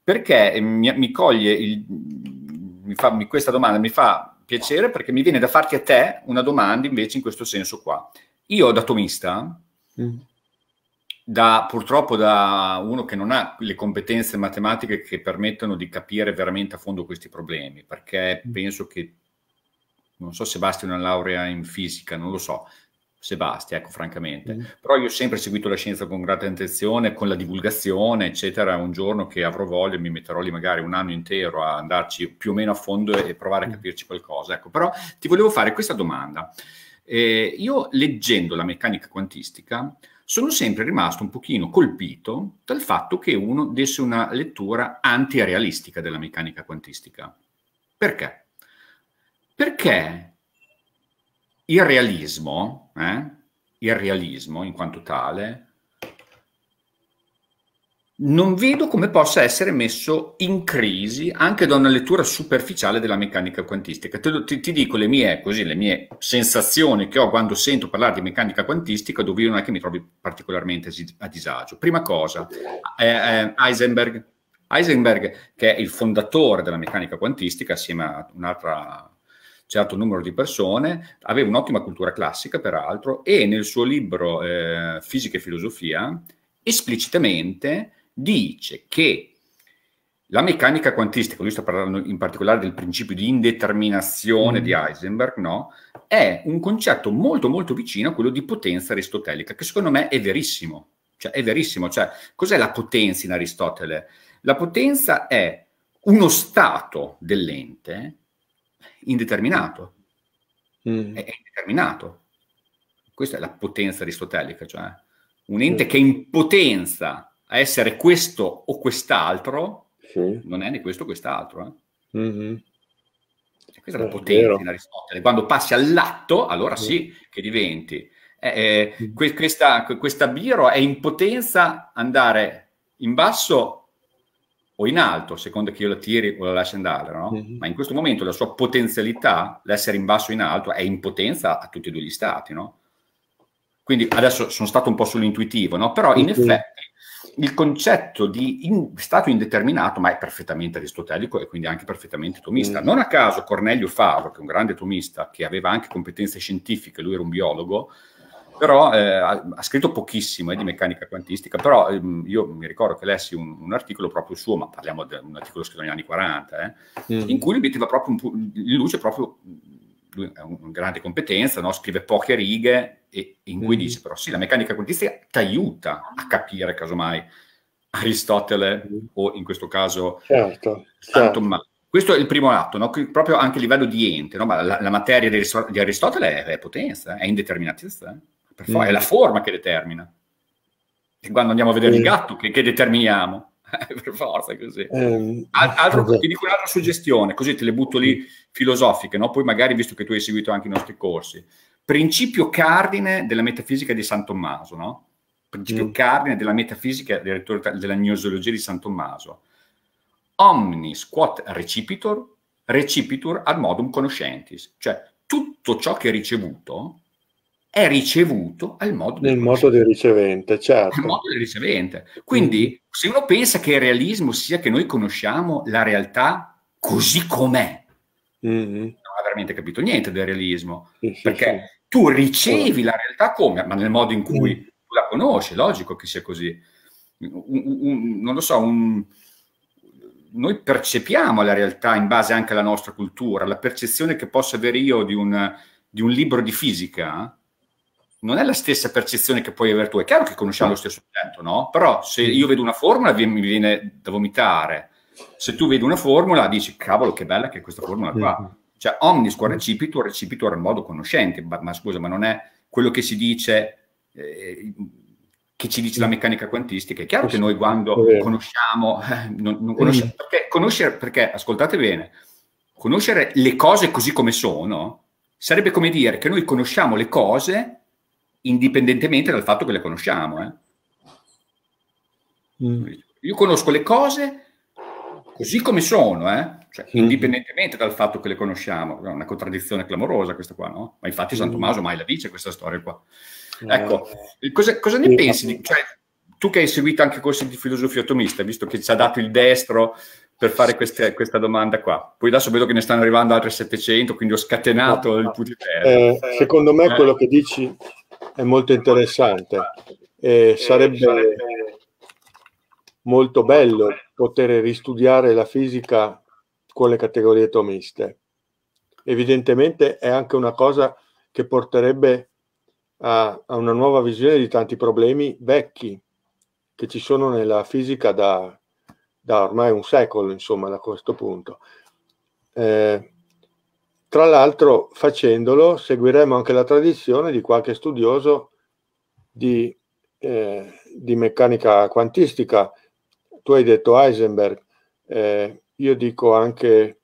perché mi, mi coglie il, mi fa, mi, questa domanda, mi fa piacere perché mi viene da farti a te una domanda invece in questo senso qua. Io da tomista... Mm da, purtroppo da uno che non ha le competenze matematiche che permettono di capire veramente a fondo questi problemi, perché mm. penso che, non so se basti una laurea in fisica, non lo so, se basti, ecco, francamente. Mm. Però io ho sempre seguito la scienza con grande attenzione, con la divulgazione, eccetera. Un giorno che avrò voglia mi metterò lì magari un anno intero a andarci più o meno a fondo e provare a mm. capirci qualcosa. Ecco, però ti volevo fare questa domanda. Eh, io leggendo la meccanica quantistica sono sempre rimasto un pochino colpito dal fatto che uno desse una lettura antirealistica della meccanica quantistica. Perché? Perché il realismo, eh, il realismo in quanto tale, non vedo come possa essere messo in crisi anche da una lettura superficiale della meccanica quantistica. Te, ti, ti, dico le mie, così, le mie, sensazioni che ho quando sento parlare di meccanica quantistica, dove io non è che mi trovi particolarmente a disagio. Prima cosa, eh, eh, Heisenberg, Heisenberg, che è il fondatore della meccanica quantistica, assieme a un'altra certo numero di persone, aveva un'ottima cultura classica, peraltro, e nel suo libro eh, Fisica e filosofia esplicitamente dice che la meccanica quantistica, lui sta parlando in particolare del principio di indeterminazione mm. di Heisenberg, no? è un concetto molto molto vicino a quello di potenza aristotelica, che secondo me è verissimo. Cioè, è verissimo. Cioè, cos'è la potenza in Aristotele? La potenza è uno stato dell'ente indeterminato. Mm. È, è indeterminato. Questa è la potenza aristotelica, cioè un ente mm. che in potenza a essere questo o quest'altro, sì. non è né questo o quest'altro. Eh? Mm-hmm. Cioè, questa è la eh, potenza di Aristotele. Quando passi all'atto, allora sì che diventi. Eh, eh, mm. que- questa, questa biro è in potenza andare in basso o in alto, secondo che io la tiri o la lasci andare, no? mm-hmm. Ma in questo momento la sua potenzialità, l'essere in basso o in alto, è in potenza a tutti e due gli stati, no? Quindi adesso sono stato un po' sull'intuitivo, no? Però in mm-hmm. effetti il concetto di in, stato indeterminato, ma è perfettamente aristotelico e quindi anche perfettamente tomista. Mm. Non a caso Cornelio Favre, che è un grande tomista, che aveva anche competenze scientifiche, lui era un biologo, però eh, ha, ha, scritto pochissimo eh, di meccanica quantistica, però ehm, io mi ricordo che lessi un, un, articolo proprio suo, ma parliamo di un articolo scritto negli anni 40, eh, mm. in cui metteva proprio in luce proprio lui ha una grande competenza, no? scrive poche righe e, in cui mm. dice però sì, la meccanica quantistica ti aiuta a capire casomai Aristotele mm. o in questo caso certo, certo. Ma, questo è il primo atto, no? proprio anche a livello di ente, no? ma la, la, materia di, Aristotele è, è, potenza, eh? è indeterminatezza, eh? mm. è la mm. forma che determina. E quando andiamo a vedere il mm. gatto, che, che determiniamo? per forza così. Um, Al, altro, ti dico un'altra suggestione, così te le butto lì mm filosofiche, no? poi magari visto che tu hai seguito anche i nostri corsi, principio cardine della metafisica di San Tommaso, no? principio mm. cardine della metafisica della gnoseologia di San Tommaso, omnis quod recipitor, recipitur ad modum conoscentis, cioè tutto ciò che è ricevuto è ricevuto al modo nel modo del ricevente, certo. Al modo del ricevente. Quindi, mm. se uno pensa che il realismo sia che noi conosciamo la realtà così com'è, mm-hmm. non ha veramente capito niente del realismo, sì, perché sì. tu ricevi la realtà come? Ma nel modo in cui mm. tu la conosci, logico che sia così. Un, un, non lo so, un, noi percepiamo la realtà in base anche alla nostra cultura, la percezione che posso avere io di un, di un libro di fisica non è la stessa percezione che puoi avere tu, è chiaro che conosciamo lo stesso oggetto, no? Però se mm. io vedo una formula mi viene da vomitare, se tu vedi una formula dici cavolo che bella che è questa formula qua. Cioè omnis qua recipitur, recipitur in modo conoscente, ma, ma, scusa, ma non è quello che si dice, eh, che ci dice la meccanica quantistica. È chiaro che noi quando conosciamo, non, non conosciamo perché, conoscere, perché ascoltate bene, conoscere le cose così come sono sarebbe come dire che noi conosciamo le cose indipendentemente dal fatto che le conosciamo. Eh. Mm. Io conosco le cose così come sono, eh? cioè, mm-hmm. indipendentemente dal fatto che le conosciamo, è una contraddizione clamorosa questa qua, no? Ma infatti San mm-hmm. Tommaso mai la dice questa storia qua. Eh, ecco, eh. cosa, cosa ne pensi? Cioè, tu che hai seguito anche corsi di filosofia atomista, visto che ci ha dato il destro per fare queste, questa domanda qua. Poi adesso vedo che ne stanno arrivando altre 700, quindi ho scatenato il putitero. Eh, secondo me eh. quello che dici è molto interessante. Eh, sarebbe eh, molto bello poter ristudiare la fisica con le categorie tomiste. Evidentemente è anche una cosa che porterebbe a, a una nuova visione di tanti problemi vecchi che ci sono nella fisica da, da ormai un secolo, insomma, da questo punto. Eh, tra l'altro, facendolo, seguiremo anche la tradizione di qualche studioso di, eh, di meccanica quantistica, tu hai detto Heisenberg, eh, io dico anche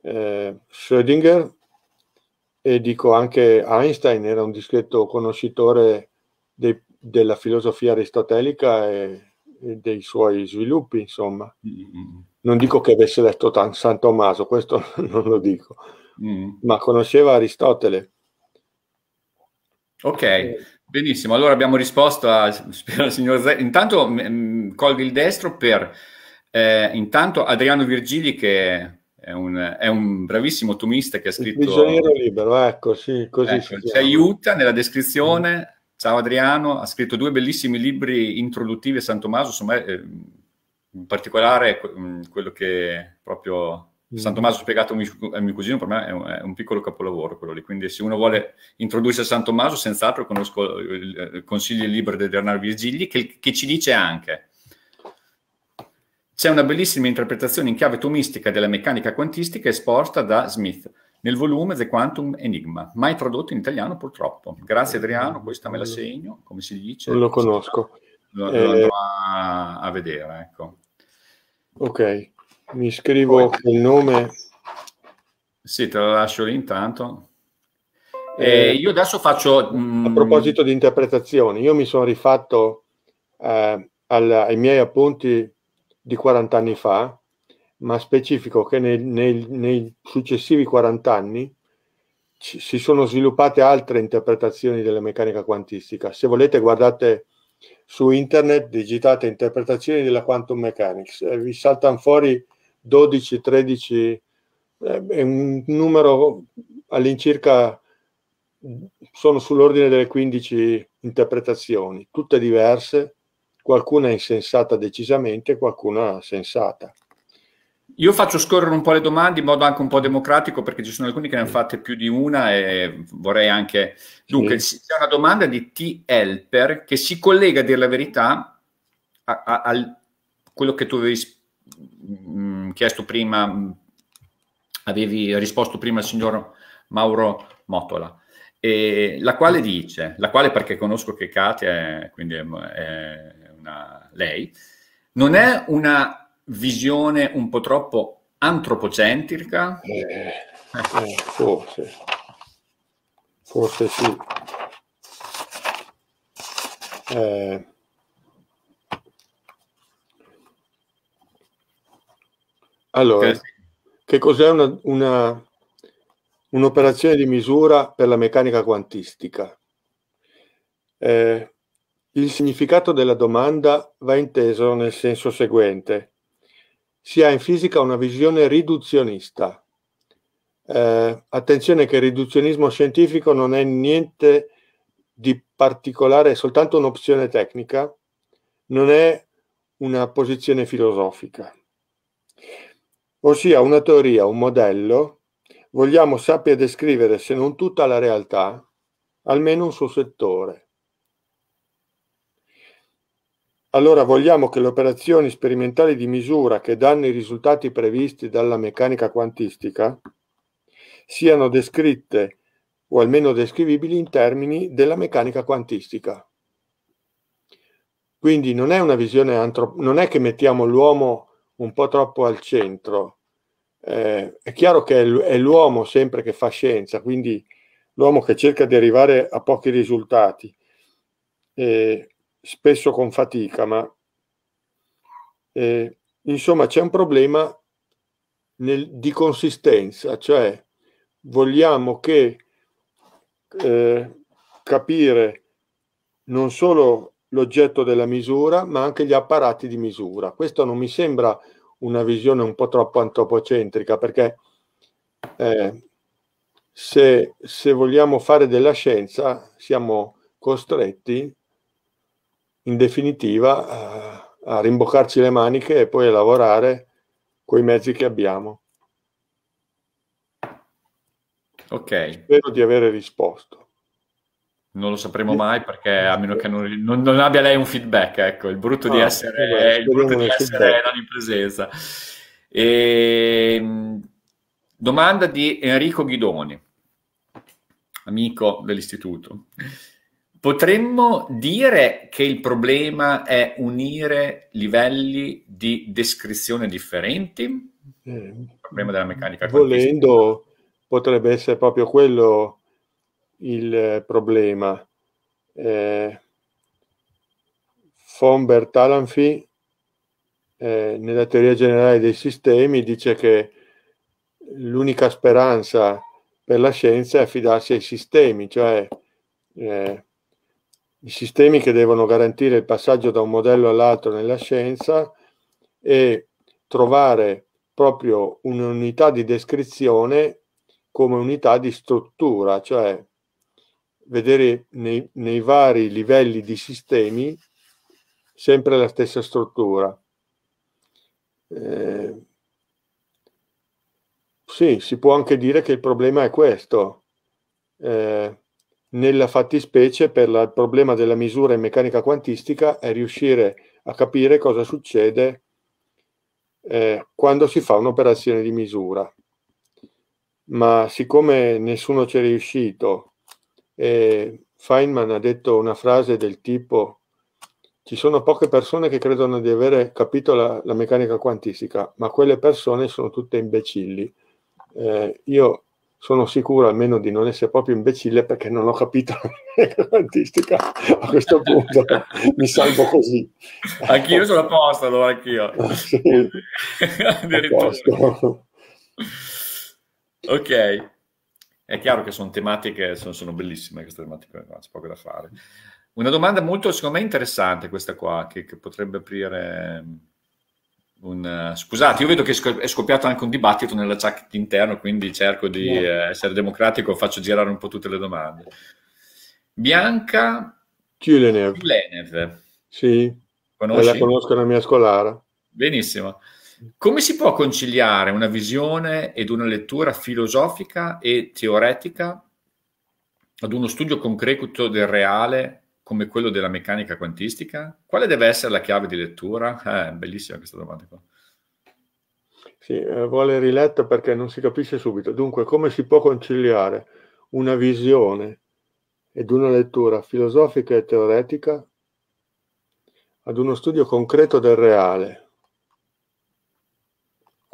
eh, Schrödinger e dico anche Einstein, era un discreto conoscitore dei, della filosofia aristotelica e, e, dei suoi sviluppi, insomma. Mm-hmm. Non dico che avesse letto San Tommaso, questo non lo dico, mm. ma conosceva Aristotele. Ok, Benissimo, allora abbiamo risposto a spero, signor Zé. Intanto mh, mm, mm, colgo il destro per eh, intanto Adriano Virgili che è un, è un bravissimo tomista che ha scritto... Il prigioniero libero, ecco, sì, così ecco, Ci aiuta nella descrizione. Ciao Adriano, ha scritto due bellissimi libri introduttivi a San Tommaso, insomma, eh, in particolare mm, quello che proprio Mm. San Tommaso spiegato a mio, cugino, per me è un, è un, piccolo capolavoro quello lì. Quindi, se uno vuole introdursi a San Tommaso, senz'altro conosco il, consigli il libro di Bernard Virgili, che, che, ci dice anche. C'è una bellissima interpretazione in chiave tomistica della meccanica quantistica esposta da Smith nel volume The Quantum Enigma, mai tradotto in italiano purtroppo. Grazie Adriano, questa me la mm. segno, come si dice. lo conosco. Lo, lo eh... andrò a, a vedere, ecco. Ok mi scrivo Poi. il nome. Sì, te lo lascio lì intanto. Eh, io adesso faccio... A mm, proposito di interpretazioni, io mi sono rifatto eh, al, ai miei appunti di 40 anni fa, ma specifico che nei, nei, nei successivi 40 anni ci, si sono sviluppate altre interpretazioni della meccanica quantistica. Se volete guardate su internet, digitate interpretazioni della quantum mechanics, eh, vi saltano fuori 12, 13, eh, è un numero all'incirca, sono sull'ordine delle 15 interpretazioni, tutte diverse, qualcuna insensata decisamente, qualcuna sensata. Io faccio scorrere un po' le domande in modo anche un po' democratico perché ci sono alcuni che ne hanno fatte più di una e vorrei anche... Dunque, sì. c'è una domanda di T. Helper che si collega, a dire la verità, a, a, a quello che tu avevi mh, chiesto prima, mm, avevi risposto prima al signor Mauro Motola, eh, la quale dice, la quale perché conosco che Katia, è, quindi è una, lei, non è una visione un po' troppo antropocentrica? Eh, eh, forse, forse sì. Eh, Allora, okay. che cos'è una, una, un'operazione di misura per la meccanica quantistica? Eh, il significato della domanda va inteso nel senso seguente. Si ha in fisica una visione riduzionista. Eh, attenzione che il riduzionismo scientifico non è niente di particolare, è soltanto un'opzione tecnica, non è una posizione filosofica ossia una teoria, un modello, vogliamo sappia descrivere, se non tutta la realtà, almeno un suo settore. Allora vogliamo che le operazioni sperimentali di misura che danno i risultati previsti dalla meccanica quantistica siano descritte o almeno descrivibili in termini della meccanica quantistica. Quindi non è una visione antropologica, non è che mettiamo l'uomo un po' troppo al centro. Eh, è chiaro che è l'uomo sempre che fa scienza, quindi l'uomo che cerca di arrivare a pochi risultati, eh, spesso con fatica, ma eh, insomma c'è un problema nel, di consistenza, cioè vogliamo che eh, capire non solo l'oggetto della misura, ma anche gli apparati di misura. Questo non mi sembra una visione un po' troppo antropocentrica, perché eh, se, se vogliamo fare della scienza siamo costretti, in definitiva, a, a rimboccarci le maniche e poi a lavorare con i mezzi che abbiamo. Ok. Spero di avere risposto non lo sapremo mai perché a meno che non, non, non abbia lei un feedback, ecco, il brutto no, di ah, essere, il brutto di essere presenza. E, ehm, domanda di Enrico Ghidoni, amico dell'istituto. Potremmo dire che il problema è unire livelli di descrizione differenti? Il eh, problema della meccanica. Volendo, potrebbe essere proprio quello il eh, problema. Eh, von Bertalanffy eh, nella teoria generale dei sistemi dice che l'unica speranza per la scienza è affidarsi ai sistemi, cioè eh, i sistemi che devono garantire il passaggio da un modello all'altro nella scienza e trovare proprio un'unità di descrizione come unità di struttura, cioè vedere nei, nei vari livelli di sistemi sempre la stessa struttura. Eh, sì, si può anche dire che il problema è questo. Eh, nella fattispecie, per la, il problema della misura in meccanica quantistica è riuscire a capire cosa succede eh, quando si fa un'operazione di misura. Ma siccome nessuno ci è riuscito eh, Feynman ha detto una frase del tipo ci sono poche persone che credono di avere capito la, la meccanica quantistica, ma quelle persone sono tutte imbecilli. Eh, io sono sicuro almeno di non essere proprio imbecille perché non ho capito la meccanica quantistica a questo punto, mi salvo così. Anch'io sono a posto, allora anch'io. sì, Addirittura. Ok. È chiaro che sono tematiche, sono, sono bellissime queste tematiche, ma c'è poco da fare. Una domanda molto, secondo me, interessante questa qua, che, che potrebbe aprire mm, un... Scusate, io vedo che è scoppiato anche un dibattito nella chat interno, quindi cerco di eh, essere democratico, faccio girare un po' tutte le domande. Bianca Kulenev. Kulenev. Sì, Conosci? la conosco la mia scolara. Benissimo. Come si può conciliare una visione ed una lettura filosofica e teoretica ad uno studio concreto del reale come quello della meccanica quantistica? Quale deve essere la chiave di lettura? Eh, bellissima questa domanda qua. Sì, eh, vuole riletta perché non si capisce subito. Dunque, come si può conciliare una visione ed una lettura filosofica e teoretica ad uno studio concreto del reale?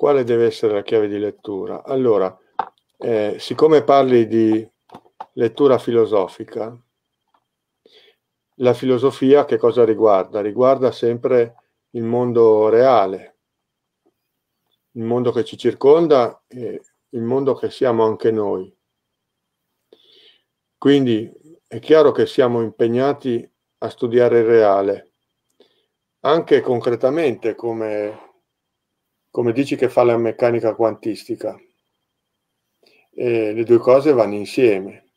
quale deve essere la chiave di lettura? Allora, eh, siccome parli di lettura filosofica, la filosofia che cosa riguarda? Riguarda sempre il mondo reale, il mondo che ci circonda e il mondo che siamo anche noi. Quindi è chiaro che siamo impegnati a studiare il reale, anche concretamente come come dici che fa la meccanica quantistica. E le due cose vanno insieme.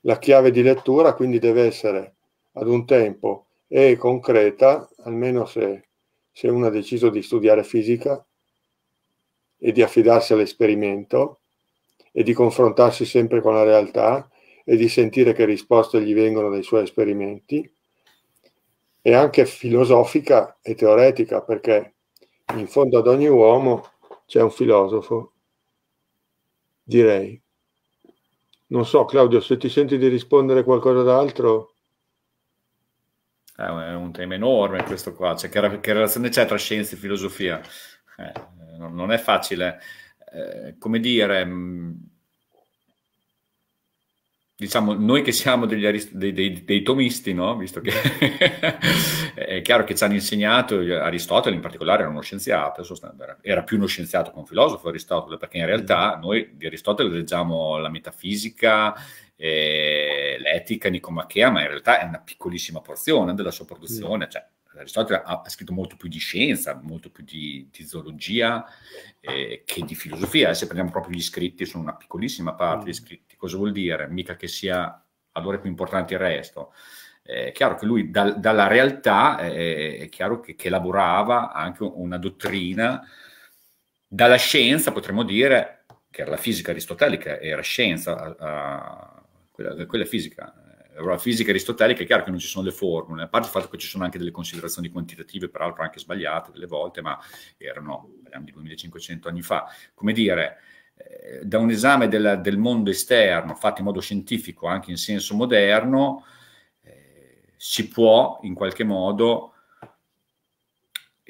La chiave di lettura quindi deve essere ad un tempo e concreta, almeno se, se uno ha deciso di studiare fisica e di affidarsi all'esperimento e di confrontarsi sempre con la realtà e di sentire che risposte gli vengono dai suoi esperimenti, e anche filosofica e teoretica, perché in fondo ad ogni uomo c'è un filosofo, direi. Non so, Claudio, se ti senti di rispondere qualcosa d'altro. È un tema enorme questo qua, cioè, che, che relazione c'è tra scienza e filosofia? Eh, non è facile. Eh, come dire, mh, mm, diciamo, noi che siamo degli arist- dei, dei, dei, tomisti, no? visto che è chiaro che ci hanno insegnato, Aristotele in particolare era uno scienziato, era più uno scienziato che un filosofo Aristotele, perché in realtà mm-hmm. noi di Aristotele leggiamo la metafisica, eh, l'etica nicomachea, ma in realtà è una piccolissima porzione della sua produzione, cioè Aristotele ha, ha, scritto molto più di scienza, molto più di, di zoologia eh, che di filosofia. Se prendiamo proprio gli scritti, sono una piccolissima parte mm. di scritti. Cosa vuol dire? Mica che sia allora più importante il resto. Eh, è chiaro che lui da, dalla realtà eh, è chiaro che, che, elaborava anche una dottrina, dalla scienza potremmo dire che era la fisica aristotelica, era scienza, a, a, quella, quella fisica la fisica aristotelica è chiaro che non ci sono le formule, a parte il fatto che ci sono anche delle considerazioni quantitative, peraltro anche sbagliate delle volte, ma erano, parliamo di 2500 anni fa, come dire, eh, da un esame della, del mondo esterno fatto in modo scientifico, anche in senso moderno, eh, si può in qualche modo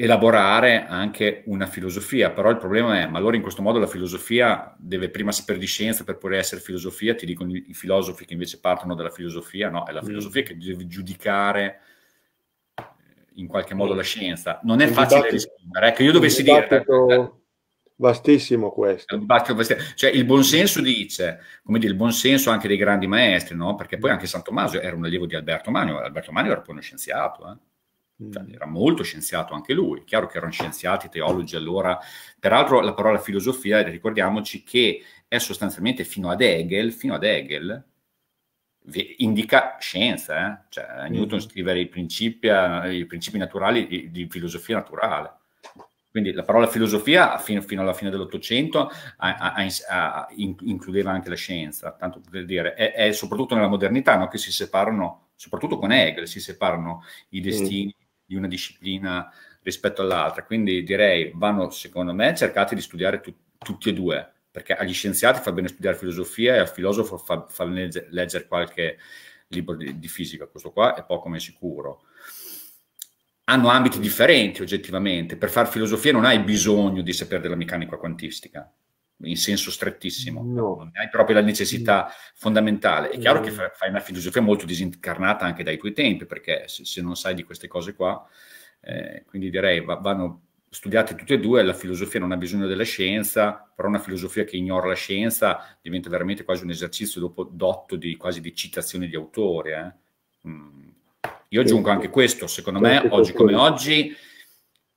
elaborare anche una filosofia, però il problema è, ma allora in questo modo la filosofia deve prima sapere di scienza per poter essere filosofia, ti dicono i filosofi che invece partono dalla filosofia, no, è la mm. filosofia mm. che deve giudicare eh, in qualche modo mm. la scienza. Non è il facile rispondere, ecco, io dovessi dire... Eh, vastissimo questo. È un dibattito vastissimo. Cioè, il buonsenso dice, come dire, il buonsenso anche dei grandi maestri, no? Perché poi mm. anche San Tommaso era un allievo di Alberto Magno, Alberto Magno era poi uno scienziato, eh? Cioè, mm. era molto scienziato anche lui, chiaro che erano scienziati, teologi allora, peraltro la parola filosofia, ricordiamoci che è sostanzialmente fino ad Hegel, fino ad Hegel indica scienza, eh? cioè, mm. Newton scrive i principi, eh, i principi naturali di, di filosofia naturale. Quindi la parola filosofia fino, fino alla fine dell'Ottocento in, includeva anche la scienza, tanto per dire, è, è soprattutto nella modernità no? che si separano, soprattutto con Hegel, si separano i mm. destini mm di una disciplina rispetto all'altra. Quindi direi, vanno secondo me, cercate di studiare tu, tutti e due, perché agli scienziati fa bene studiare filosofia e al filosofo fa, fa legge, leggere qualche libro di, di, fisica. Questo qua è poco ma sicuro. Hanno ambiti differenti oggettivamente. Per fare filosofia non hai bisogno di sapere della meccanica quantistica, in senso strettissimo, no. non hai proprio la necessità no. Mm. fondamentale. È no. chiaro che eh. fai una filosofia molto disincarnata anche dai tuoi tempi, perché se, se non sai di queste cose qua, eh, quindi direi va, vanno studiate tutte e due, la filosofia non ha bisogno della scienza, però una filosofia che ignora la scienza diventa veramente quasi un esercizio dopo dotto di quasi di citazione di autore. Eh. Mm. Io aggiungo anche questo, secondo me, oggi come oggi,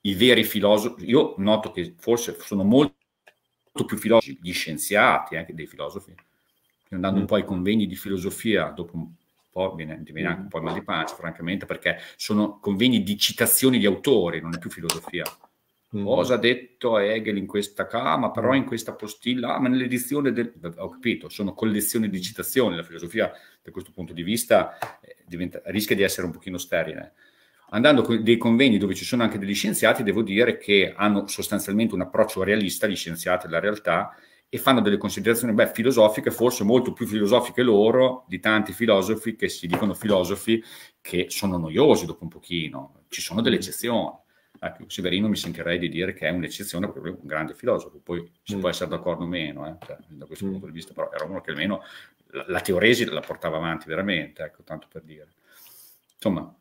i veri filosofi, io noto che forse sono molti più filosofi, gli scienziati, anche dei filosofi, andando un mm. po' ai convegni di filosofia, dopo un po' viene, viene anche mm. un po' il mal di pancia, francamente, perché sono convegni di citazioni di autori, non è più filosofia. Mm. Cosa ha detto Hegel in questa cama, però in questa postilla, ah, ma nell'edizione del... Ho capito, sono collezioni di citazioni, la filosofia da questo punto di vista eh, diventa, rischia di essere un pochino sterile andando con dei convegni dove ci sono anche degli scienziati, devo dire che hanno sostanzialmente un approccio realista, gli scienziati della realtà, e fanno delle considerazioni beh, filosofiche, forse molto più filosofiche loro, di tanti filosofi che si dicono filosofi che sono noiosi dopo un pochino. Ci sono delle mm. eccezioni. Ecco, Severino mi sentirei di dire che è un'eccezione proprio un grande filosofo, poi si mm. può essere d'accordo o meno, eh, cioè, da questo mm. punto di vista, però era uno che almeno la, la teoresi la portava avanti veramente, ecco, tanto per dire. Insomma,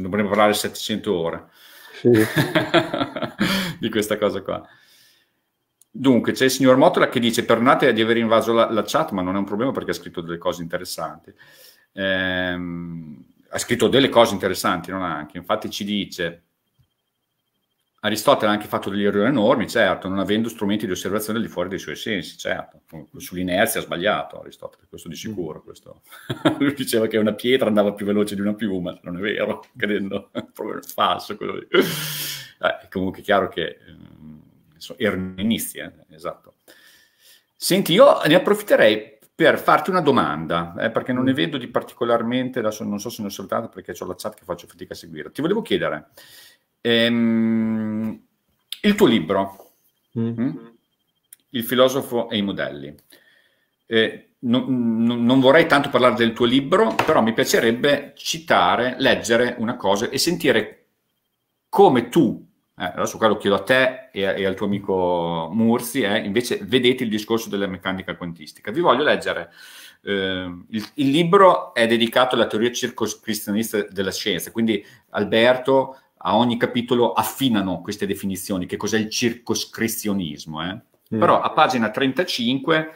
dovremmo parlare 700 ore sì. di questa cosa qua. Dunque, c'è il signor Motola che dice: Perdonate di aver invaso la, la, chat, ma non è un problema perché ha scritto delle cose interessanti. Eh, ha scritto delle cose interessanti, non anche. Infatti, ci dice: Aristotele ha anche fatto degli errori enormi, certo, non avendo strumenti di osservazione al di fuori dei suoi sensi, certo. Sull'inerzia ha sbagliato Aristotele, questo di mm. sicuro. Questo. Lui diceva che una pietra andava più veloce di una piuma, non è vero, credendo, è falso quello lì. Eh, comunque è chiaro che eh, erano inizi, eh? esatto. Senti, io ne approfitterei per farti una domanda, eh, perché non ne mm. vedo di particolarmente, adesso non so se ne ho soltanto perché ho la chat che faccio fatica a seguire. Ti volevo chiedere, Ehm, il tuo libro, mm. mm. Il filosofo e i modelli. Eh, non, non, vorrei tanto parlare del tuo libro, però mi piacerebbe citare, leggere una cosa e sentire come tu, eh, adesso qua lo chiedo a te e, e al tuo amico Murzi, eh, invece vedete il discorso della meccanica quantistica. Vi voglio leggere, eh, il, il, libro è dedicato alla teoria circoscrizionista della scienza, quindi Alberto a ogni capitolo affinano queste definizioni, che cos'è il circoscrizionismo. Eh? Mm. Però a pagina 35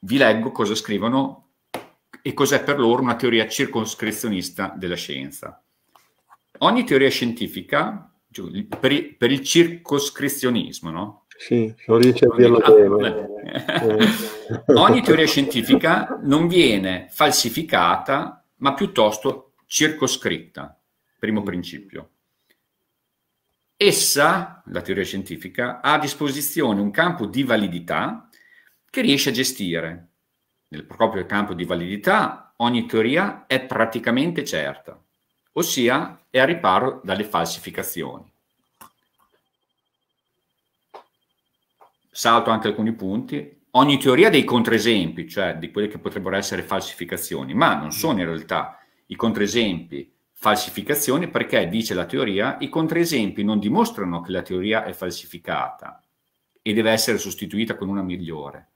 vi leggo cosa scrivono e cos'è per loro una teoria circoscrizionista della scienza. Ogni teoria scientifica, per il, per il circoscrizionismo, no? Sì, non riesce a dirlo ah, bene. Eh. Ogni teoria scientifica non viene falsificata, ma piuttosto circoscritta primo mm. principio. Essa, la teoria scientifica, ha a disposizione un campo di validità che riesce a gestire. Nel proprio campo di validità ogni teoria è praticamente certa, ossia è a riparo dalle falsificazioni. Salto anche alcuni punti. Ogni teoria dei controesempi, cioè di quelle che potrebbero essere falsificazioni, ma non sono in realtà i controesempi falsificazione perché, dice la teoria, i contraesempi non dimostrano che la teoria è falsificata e deve essere sostituita con una migliore,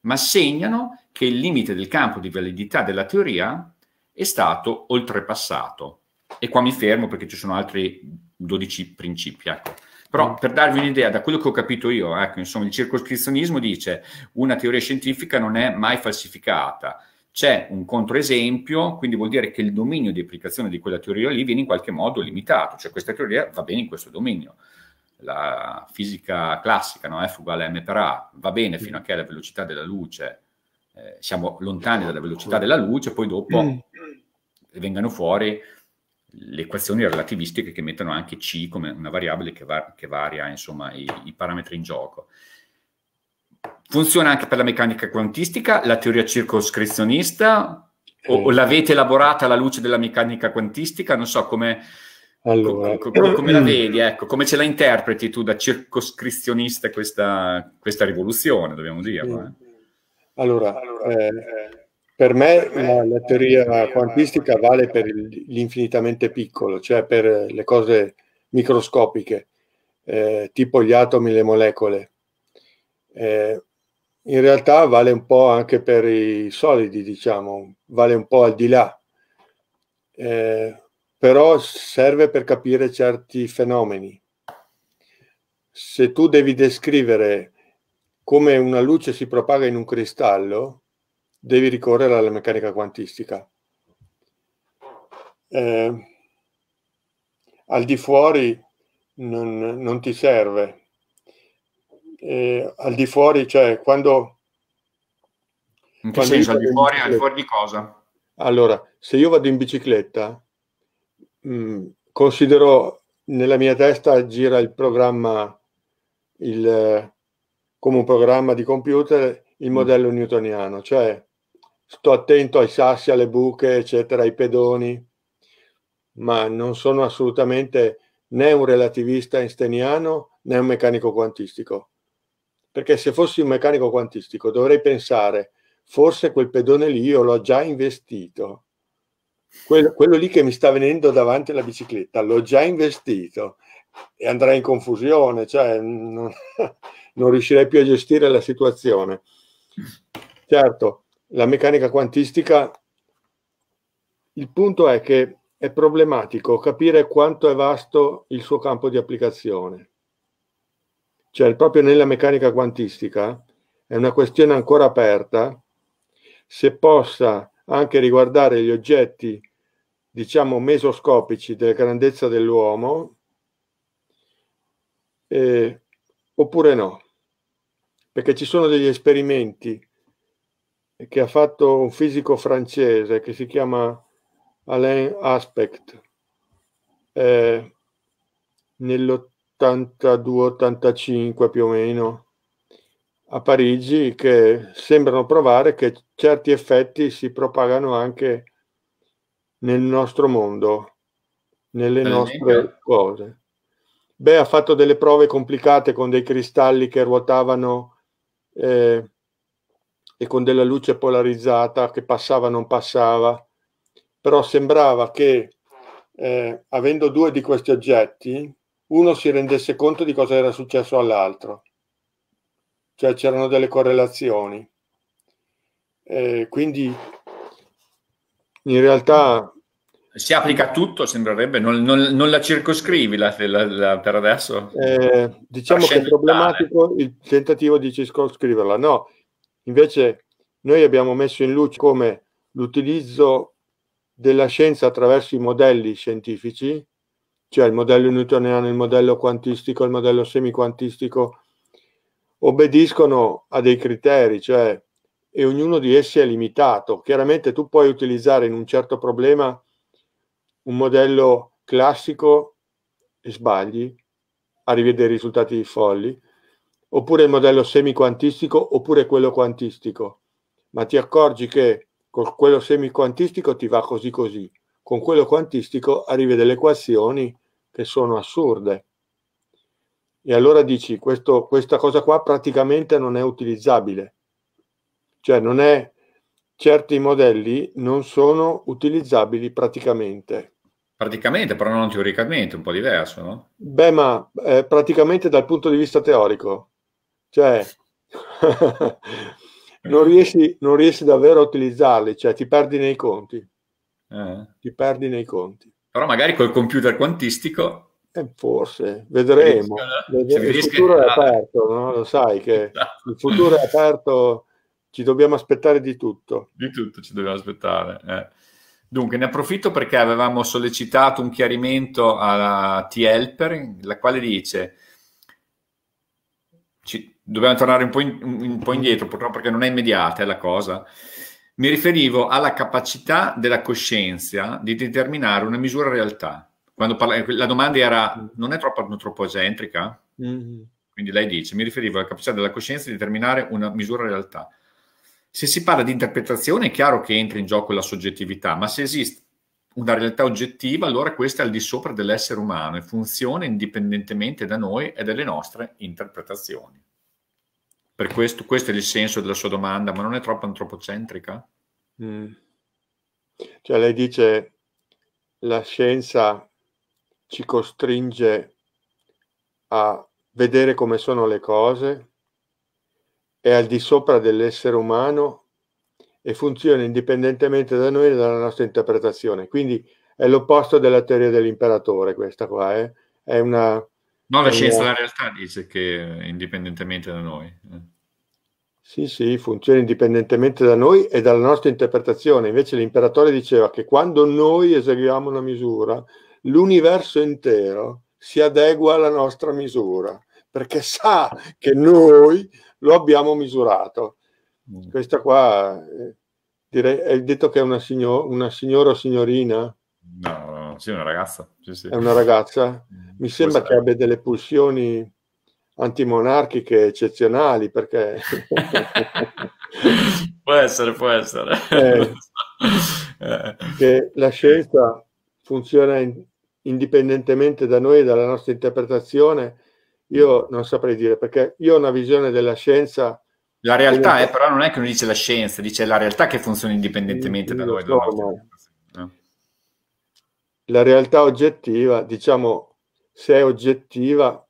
ma segnano che il limite del campo di validità della teoria è stato oltrepassato. E qua mi fermo perché ci sono altri 12 principi. Ecco. Però mm. per darvi un'idea, da quello che ho capito io, ecco, insomma, il circoscrizionismo dice una teoria scientifica non è mai falsificata c'è un controesempio, quindi vuol dire che il dominio di applicazione di quella teoria lì viene in qualche modo limitato, cioè questa teoria va bene in questo dominio. La fisica classica, no? Eh, F uguale a m per A, va bene fino a che la velocità della luce, eh, siamo lontani dalla velocità della luce, poi dopo mm. vengano fuori le equazioni relativistiche che mettono anche C come una variabile che, va- che varia insomma, i-, i parametri in gioco. Funziona anche per la meccanica quantistica, la teoria circoscrizionista? O, eh. o l'avete elaborata alla luce della meccanica quantistica? Non so come, allora, co- co- come la eh, vedi, ecco, come ce la interpreti tu da circoscrizionista questa, questa rivoluzione, dobbiamo dire. Mm. Eh? Allora, eh, eh per me la, la, teoria quantistica vale per l'infinitamente piccolo, cioè per le cose microscopiche, eh, tipo gli atomi, le molecole. Eh, in realtà vale un po' anche per i solidi, diciamo, vale un po' al di là, eh, però serve per capire certi fenomeni. Se tu devi descrivere come una luce si propaga in un cristallo, devi ricorrere alla meccanica quantistica. Eh, al di fuori non, non ti serve eh, al di fuori, cioè quando... In che quando senso al di fuori? Al di fuori di cosa? Allora, se io vado in bicicletta, mh, mm, considero nella mia testa gira il programma il, come un programma di computer il mm. modello mm. newtoniano, cioè sto attento ai sassi, alle buche, eccetera, ai pedoni, ma non sono assolutamente né un relativista einsteiniano né un meccanico quantistico perché se fossi un meccanico quantistico dovrei pensare forse quel pedone lì io l'ho già investito, quello, quello lì che mi sta venendo davanti alla bicicletta l'ho già investito e andrei in confusione, cioè non, non riuscirei più a gestire la situazione. Certo, la meccanica quantistica, il punto è che è problematico capire quanto è vasto il suo campo di applicazione cioè proprio nella meccanica quantistica, è una questione ancora aperta, se possa anche riguardare gli oggetti, diciamo, mesoscopici della grandezza dell'uomo, eh, oppure no, perché ci sono degli esperimenti che ha fatto un fisico francese che si chiama Alain Aspect eh, nell'80 82-85 più o meno a Parigi che sembrano provare che certi effetti si propagano anche nel nostro mondo, nelle per nostre esempio. cose. Beh, ha fatto delle prove complicate con dei cristalli che ruotavano eh, e con della luce polarizzata che passava non passava, però sembrava che eh, avendo due di questi oggetti, uno si rendesse conto di cosa era successo all'altro, cioè c'erano delle correlazioni. Eh, quindi in realtà... Si applica a tutto, sembrerebbe, non, non, non la circoscrivi la, la, la, per adesso? Eh, diciamo che è problematico il tentativo di circoscriverla, no, invece noi abbiamo messo in luce come l'utilizzo della scienza attraverso i modelli scientifici cioè il modello newtoniano, il modello quantistico, il modello semiquantistico, obbediscono a dei criteri, cioè, e ognuno di essi è limitato. Chiaramente tu puoi utilizzare in un certo problema un modello classico e sbagli, arrivi a dei risultati folli, oppure il modello semiquantistico, oppure quello quantistico, ma ti accorgi che con quello semiquantistico ti va così così con quello quantistico arrivi a delle equazioni che sono assurde. E allora dici, questo, questa cosa qua praticamente non è utilizzabile. Cioè non è, certi modelli non sono utilizzabili praticamente. Praticamente, però non teoricamente, un po' diverso, no? Beh, ma eh, praticamente dal punto di vista teorico. Cioè, non, riesci, non riesci davvero a utilizzarli, cioè ti perdi nei conti. Eh. Ti perdi nei conti. Però magari col computer quantistico... Eh, forse, vedremo. Eh? il futuro è aperto, no? lo sai che esatto. il futuro è aperto, ci dobbiamo aspettare di tutto. Di tutto ci dobbiamo aspettare. Eh. Dunque, ne approfitto perché avevamo sollecitato un chiarimento a T-Helper, la quale dice... Ci, dobbiamo tornare un po, in, un po', indietro, purtroppo perché non è immediata la cosa. Mi riferivo alla capacità della coscienza di determinare una misura realtà. Parla, la domanda era, non è troppo, non troppo ecentrica? Mm-hmm. Quindi lei dice, mi riferivo alla capacità della coscienza di determinare una misura realtà. Se si parla di interpretazione è chiaro che entra in gioco la soggettività, ma se esiste una realtà oggettiva, allora questa è al di sopra dell'essere umano e funziona indipendentemente da noi e dalle nostre interpretazioni. Per questo, questo è il senso della sua domanda, ma non è troppo antropocentrica? Mm. Cioè lei dice la scienza ci costringe a vedere come sono le cose, è al di sopra dell'essere umano e funziona indipendentemente da noi e dalla nostra interpretazione. Quindi è l'opposto della teoria dell'imperatore questa qua, eh? è una No, la scienza della realtà dice che indipendentemente da noi. Eh. Sì, sì, funziona indipendentemente da noi e dalla nostra interpretazione. Invece l'imperatore diceva che quando noi eseguiamo una misura, l'universo intero si adegua alla nostra misura, perché sa che noi lo abbiamo misurato. Mm. Questa qua, eh, direi, hai detto che è una, signor, una signora o signorina? No, no, sì, una ragazza. Sì, sì. È una ragazza. Mm, Mi sembra Questa che abbia delle pulsioni antimonarchiche eccezionali perché... può essere, può essere. Eh, eh, che la scienza funziona in, indipendentemente da noi, e dalla nostra interpretazione, io non saprei dire perché io ho una visione della scienza. La realtà, è, però, non è che uno dice la scienza, dice la realtà che funziona indipendentemente da noi. So, la realtà oggettiva, diciamo, se è oggettiva,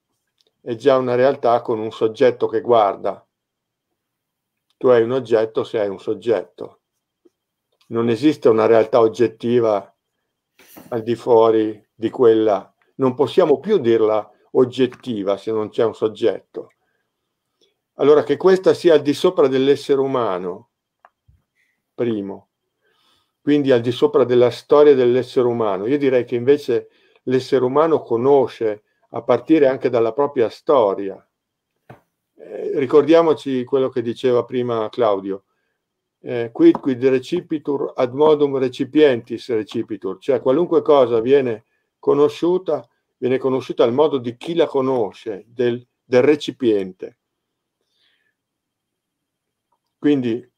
è già una realtà con un soggetto che guarda. Tu hai un oggetto se hai un soggetto. Non esiste una realtà oggettiva al di fuori di quella. Non possiamo più dirla oggettiva se non c'è un soggetto. Allora che questa sia al di sopra dell'essere umano, primo quindi al di sopra della storia dell'essere umano. Io direi che invece l'essere umano conosce a partire anche dalla propria storia. Eh, ricordiamoci quello che diceva prima Claudio. Eh, quid quid recipitur ad modum recipientis recipitur, cioè qualunque cosa viene conosciuta, viene conosciuta al modo di chi la conosce, del, del recipiente. Quindi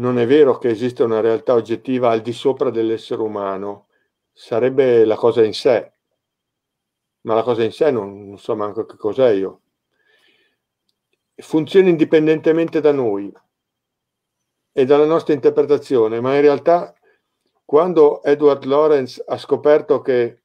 non è vero che esiste una realtà oggettiva al di sopra dell'essere umano, sarebbe la cosa in sé, ma la cosa in sé non, non so manco che cos'è io. Funziona indipendentemente da noi e dalla nostra interpretazione, ma in realtà quando Edward Lawrence ha scoperto che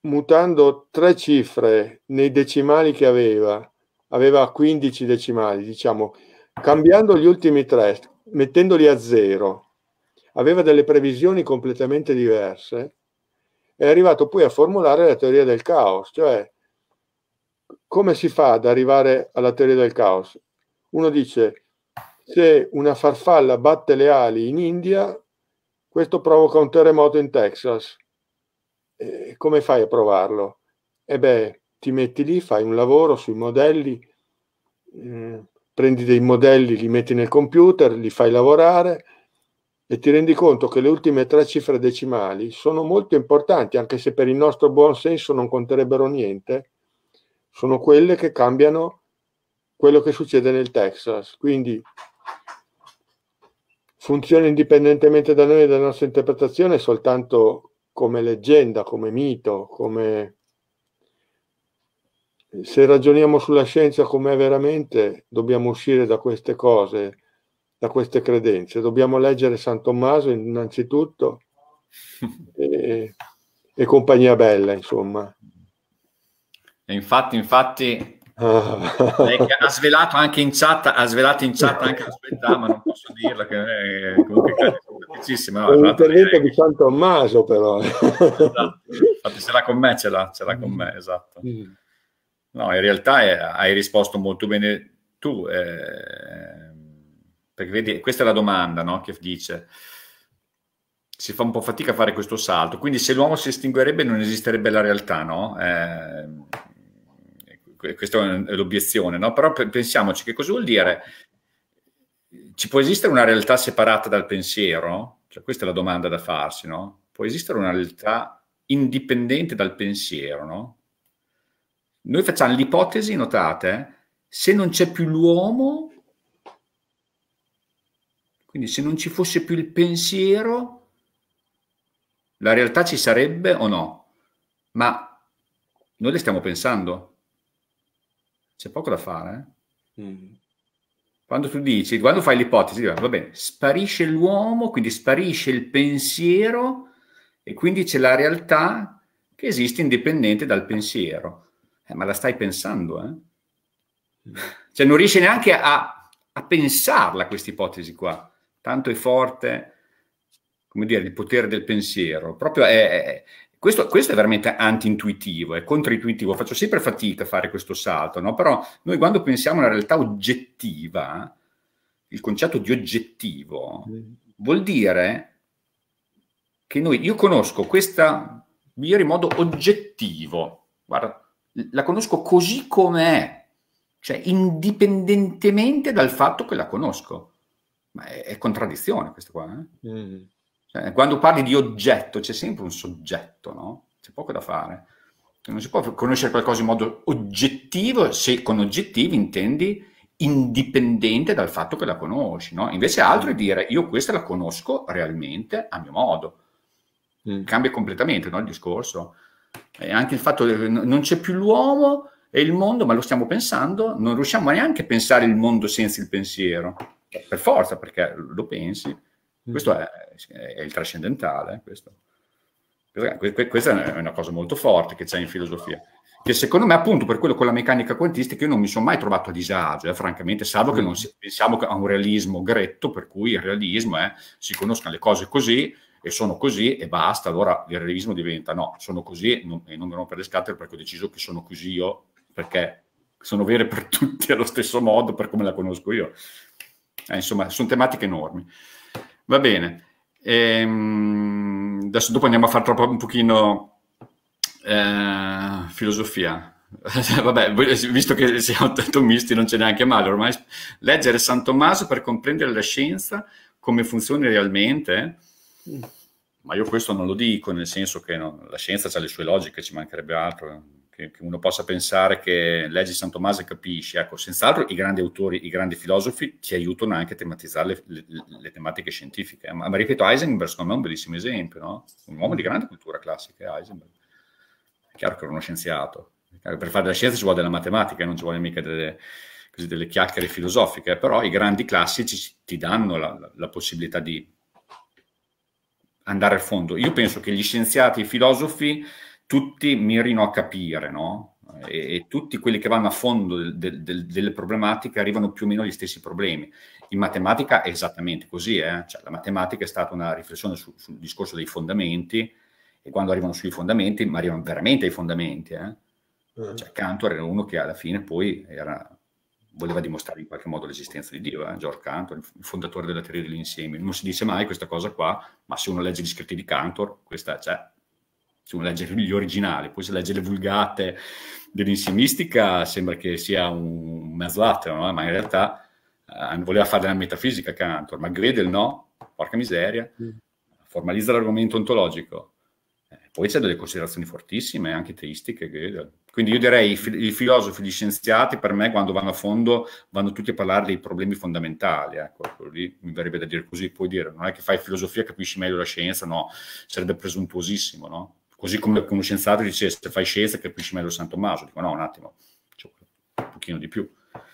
mutando tre cifre nei decimali che aveva, aveva 15 decimali, diciamo, Cambiando gli ultimi tre, mettendoli a zero, aveva delle previsioni completamente diverse, è arrivato poi a formulare la teoria del caos, cioè come si fa ad arrivare alla teoria del caos? Uno dice, se una farfalla batte le ali in India, questo provoca un terremoto in Texas. E come fai a provarlo? E beh, ti metti lì, fai un lavoro sui modelli, eh, prendi dei modelli, li metti nel computer, li fai lavorare e ti rendi conto che le ultime tre cifre decimali sono molto importanti, anche se per il nostro buon senso non conterebbero niente, sono quelle che cambiano quello che succede nel Texas. Quindi funziona indipendentemente da noi e dalla nostra interpretazione soltanto come leggenda, come mito, come se ragioniamo sulla scienza com'è veramente, dobbiamo uscire da queste cose, da queste credenze. Dobbiamo leggere San Tommaso innanzitutto e, e compagnia bella, insomma. E infatti, infatti, ah. ha svelato anche in chat, ha svelato in chat anche la sua ma non posso dirla che eh, è comunque simpaticissima. No, l'intervento di San Tommaso però. Esatto. Infatti ce l'ha con me, ce l'ha, con me, esatto. Mm. No, in realtà è, hai risposto molto bene tu, eh, perché vedi, questa è la domanda no? che dice, si fa un po' fatica a fare questo salto, quindi se l'uomo si estinguerebbe non esisterebbe la realtà, no? Eh, questa è l'obiezione, no? però pensiamoci che cosa vuol dire? Ci può esistere una realtà separata dal pensiero? Cioè, questa è la domanda da farsi, no? Può esistere una realtà indipendente dal pensiero, no? noi facciamo l'ipotesi, notate, se non c'è più l'uomo, quindi se non ci fosse più il pensiero, la realtà ci sarebbe o no? Ma noi le stiamo pensando. C'è poco da fare. Eh? Mm. Quando tu dici, quando fai l'ipotesi, va bene, sparisce l'uomo, quindi sparisce il pensiero e quindi c'è la realtà che esiste indipendente dal pensiero eh, ma la stai pensando, eh? Cioè non riesci neanche a, a pensarla questa ipotesi qua. Tanto è forte, come dire, il potere del pensiero. Proprio è, è questo, questo, è veramente antintuitivo, è controintuitivo, faccio sempre fatica a fare questo salto, no? però noi quando pensiamo alla realtà oggettiva, il concetto di oggettivo vuol dire che noi, io conosco questa birra in modo oggettivo, guarda, la conosco così come è, cioè indipendentemente dal fatto che la conosco. Ma è, è contraddizione questa qua. Eh? Mm. Cioè, quando parli di oggetto c'è sempre un soggetto, no? C'è poco da fare. Non si può conoscere qualcosa in modo oggettivo se con oggettivi intendi indipendente dal fatto che la conosci, no? Invece altro è mm. dire io questa la conosco realmente a mio modo. Mm. Cambia completamente no, il discorso. E anche il fatto che non c'è più l'uomo e il mondo, ma lo stiamo pensando, non riusciamo neanche a pensare il mondo senza il pensiero, cioè, per forza, perché lo pensi. Mm. Questo è, è il trascendentale. Eh, questo. Questa è una cosa molto forte che c'è in filosofia che secondo me appunto per quello con la meccanica quantistica io non mi sono mai trovato a disagio, eh, francamente, salvo che mm. non si, pensiamo a un realismo gretto, per cui il realismo è eh, si conoscono le cose così, e sono così e basta, allora il realismo diventa no, sono così e non, e non mi rompere le scatole perché ho deciso che sono così io, perché sono vere per tutti allo stesso modo, per come la conosco io. Eh, insomma, sono tematiche enormi. Va bene. Ehm, adesso dopo andiamo a fare troppo un pochino eh, filosofia. Vabbè, visto che siamo tomisti non c'è neanche male, ormai leggere San Tommaso per comprendere la scienza, come funziona realmente, Mm. Ma io questo non lo dico, nel senso che no, la scienza ha le sue logiche, ci mancherebbe altro, eh. che, che uno possa pensare che leggi San Tommaso e capisci. Ecco, senz'altro i grandi autori, i grandi filosofi ti aiutano anche a tematizzare le, le, le tematiche scientifiche. Ma, ma ripeto, Heisenberg secondo me è un bellissimo esempio, no? Un uomo di grande cultura classica, eh, Heisenberg. È chiaro che era uno scienziato. Per fare della scienza ci vuole della matematica, eh, non ci vuole mica delle, così, delle chiacchiere filosofiche, però i grandi classici ti danno la, la, la possibilità di andare al fondo. Io penso che gli scienziati, i filosofi, tutti mirino a capire, no? E, e tutti quelli che vanno a fondo del, del, delle problematiche arrivano più o meno agli stessi problemi. In matematica è esattamente così, eh? cioè, la matematica è stata una riflessione su, sul discorso dei fondamenti e quando arrivano sui fondamenti, ma arrivano veramente ai fondamenti. Eh? Mm. Cioè, Cantor era uno che alla fine poi era voleva dimostrare in qualche modo l'esistenza di Dio, eh? George Cantor, il fondatore della teoria dell'insieme. Non si dice mai questa cosa qua, ma se uno legge gli scritti di Cantor, questa c'è. Cioè, se uno legge gli originali, poi se legge le vulgate dell'insiemistica sembra che sia un mezzolatero, no? ma in realtà eh, voleva fare della metafisica Cantor, ma Gredel no, porca miseria, mm. formalizza l'argomento ontologico, poi c'è delle considerazioni fortissime, anche teistiche. Quindi io direi i filosofi, gli scienziati, per me, quando vanno a fondo, vanno tutti a parlare dei problemi fondamentali. Ecco, lì mi verrebbe da dire così, puoi dire, non è che fai filosofia capisci meglio la scienza, no, sarebbe presuntuosissimo, no? Così come uno scienziato dice, se fai scienza capisci meglio il Santo Maso. Dico, no, un attimo, cioè, un pochino di più. Non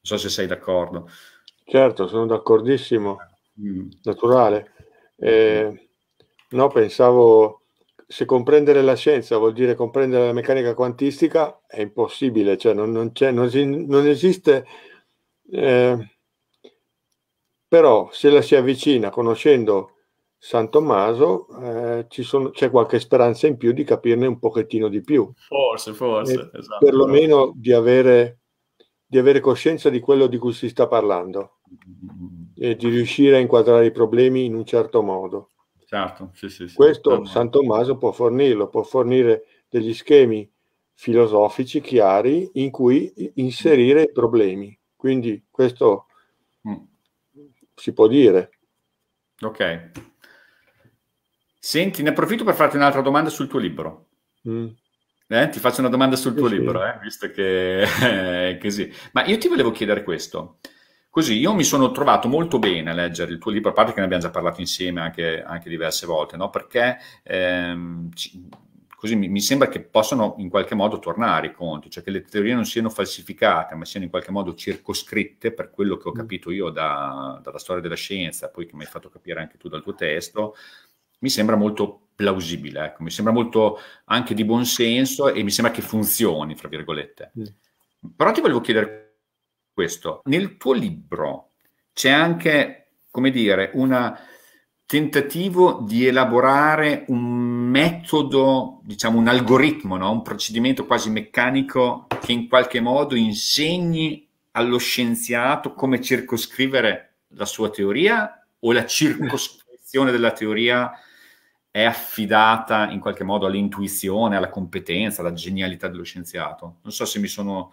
so se sei d'accordo. Certo, sono d'accordissimo. Mm. Naturale. Eh, no, pensavo se comprendere la scienza vuol dire comprendere la meccanica quantistica, è impossibile, cioè non, non, non, non esiste. Eh, però se la si avvicina conoscendo San Tommaso, eh, sono, c'è qualche speranza in più di capirne un pochettino di più. Forse, forse. Eh, esatto. Perlomeno di avere, di avere coscienza di quello di cui si sta parlando mm-hmm. e di riuscire a inquadrare i problemi in un certo modo. Certo, sì, sì, sì. Questo San Tommaso può fornirlo, può fornire degli schemi filosofici chiari in cui inserire i problemi. Quindi questo mm. si può dire. Ok. Senti, ne approfitto per farti un'altra domanda sul tuo libro. Mm. Eh, ti faccio una domanda sul tuo sì, libro, eh, visto che è così. Ma io ti volevo chiedere questo. Così io mi sono trovato molto bene a leggere il tuo libro, a parte che ne abbiamo già parlato insieme anche, anche diverse volte, no? perché ehm, ci, così mi, mi, sembra che possano in qualche modo tornare i conti, cioè che le teorie non siano falsificate, ma siano in qualche modo circoscritte per quello che ho mm. capito io da, dalla storia della scienza, poi che mi hai fatto capire anche tu dal tuo testo, mi sembra molto plausibile, ecco. mi sembra molto anche di buon senso e mi sembra che funzioni, fra virgolette. Però ti volevo chiedere questo. Nel tuo libro c'è anche, come dire, un tentativo di elaborare un metodo, diciamo un algoritmo, no? un procedimento quasi meccanico che in qualche modo insegni allo scienziato come circoscrivere la sua teoria o la circoscrizione della teoria è affidata in qualche modo all'intuizione, alla competenza, alla genialità dello scienziato. Non so se mi sono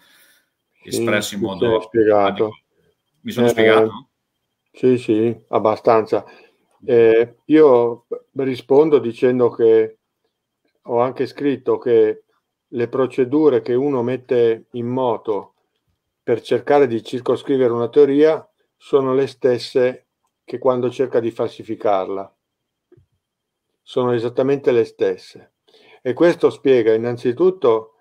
espresso in modo... Spiegato. Mi sono eh, spiegato? Sì, sì, abbastanza. Eh, io rispondo dicendo che ho anche scritto che le procedure che uno mette in moto per cercare di circoscrivere una teoria sono le stesse che quando cerca di falsificarla. Sono esattamente le stesse. E questo spiega innanzitutto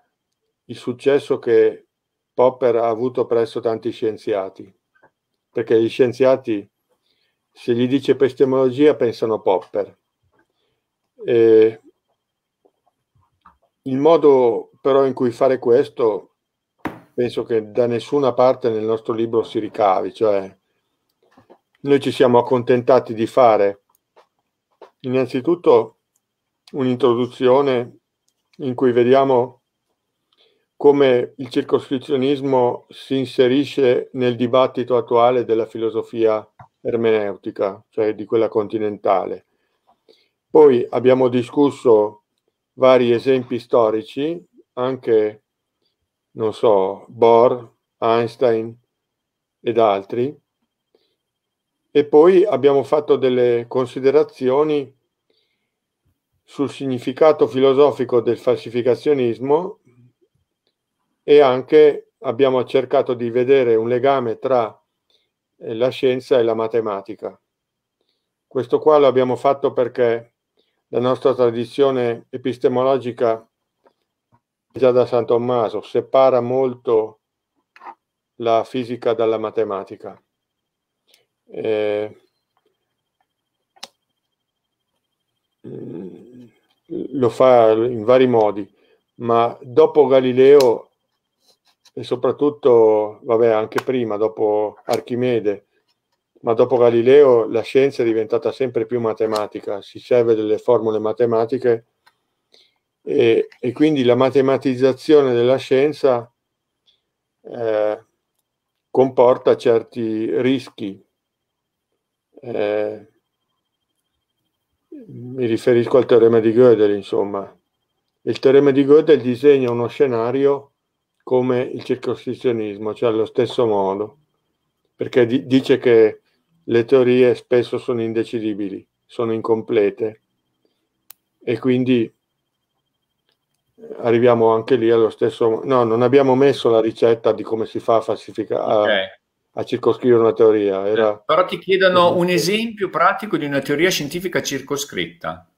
il successo che Popper ha avuto presso tanti scienziati, perché gli scienziati, se gli dice epistemologia, pensano Popper. E il modo però in cui fare questo penso che da nessuna parte nel nostro libro si ricavi, cioè noi ci siamo accontentati di fare innanzitutto un'introduzione in cui vediamo come il circoscrizionismo si inserisce nel dibattito attuale della filosofia ermeneutica, cioè di quella continentale. Poi abbiamo discusso vari esempi storici, anche, non so, Bohr, Einstein ed altri, e poi abbiamo fatto delle considerazioni sul significato filosofico del falsificazionismo e anche abbiamo cercato di vedere un legame tra eh, la scienza e la matematica. Questo qua lo abbiamo fatto perché la nostra tradizione epistemologica già da San Tommaso separa molto la fisica dalla matematica. Eh, lo fa in vari modi, ma dopo Galileo e soprattutto, vabbè, anche prima, dopo Archimede, ma dopo Galileo, la scienza è diventata sempre più matematica, si serve delle formule matematiche e, e quindi la matematizzazione della scienza eh, comporta certi rischi. Eh, mi riferisco al teorema di Gödel, insomma. Il teorema di Gödel disegna uno scenario come il circoscrizionismo, cioè allo stesso modo, perché di- dice che le teorie spesso sono indecidibili, sono incomplete e quindi arriviamo anche lì allo stesso no non abbiamo messo la ricetta di come si fa a falsificare okay. a, circoscrivere una teoria Era... però ti chiedono esatto. un esempio pratico di una teoria scientifica circoscritta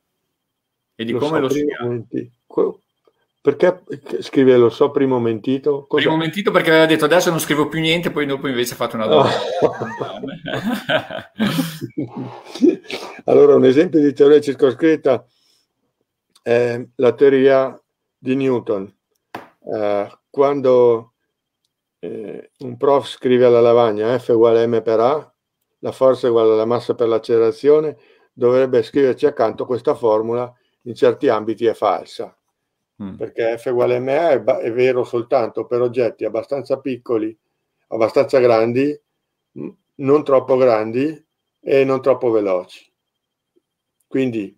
e di lo come lo si perché scrive lo so primo mentito? Cos'è? Primo mentito perché aveva detto adesso non scrivo più niente, poi dopo invece ha fatto una oh. domanda. allora, un esempio di teoria circoscritta è la teoria di Newton. Eh, quando eh, un prof scrive alla lavagna F uguale M per A, la forza uguale alla massa per l'accelerazione, dovrebbe scriverci accanto questa formula, in certi ambiti è falsa Mm. perché F uguale MA è, è, vero soltanto per oggetti abbastanza piccoli, abbastanza grandi, non troppo grandi e non troppo veloci. Quindi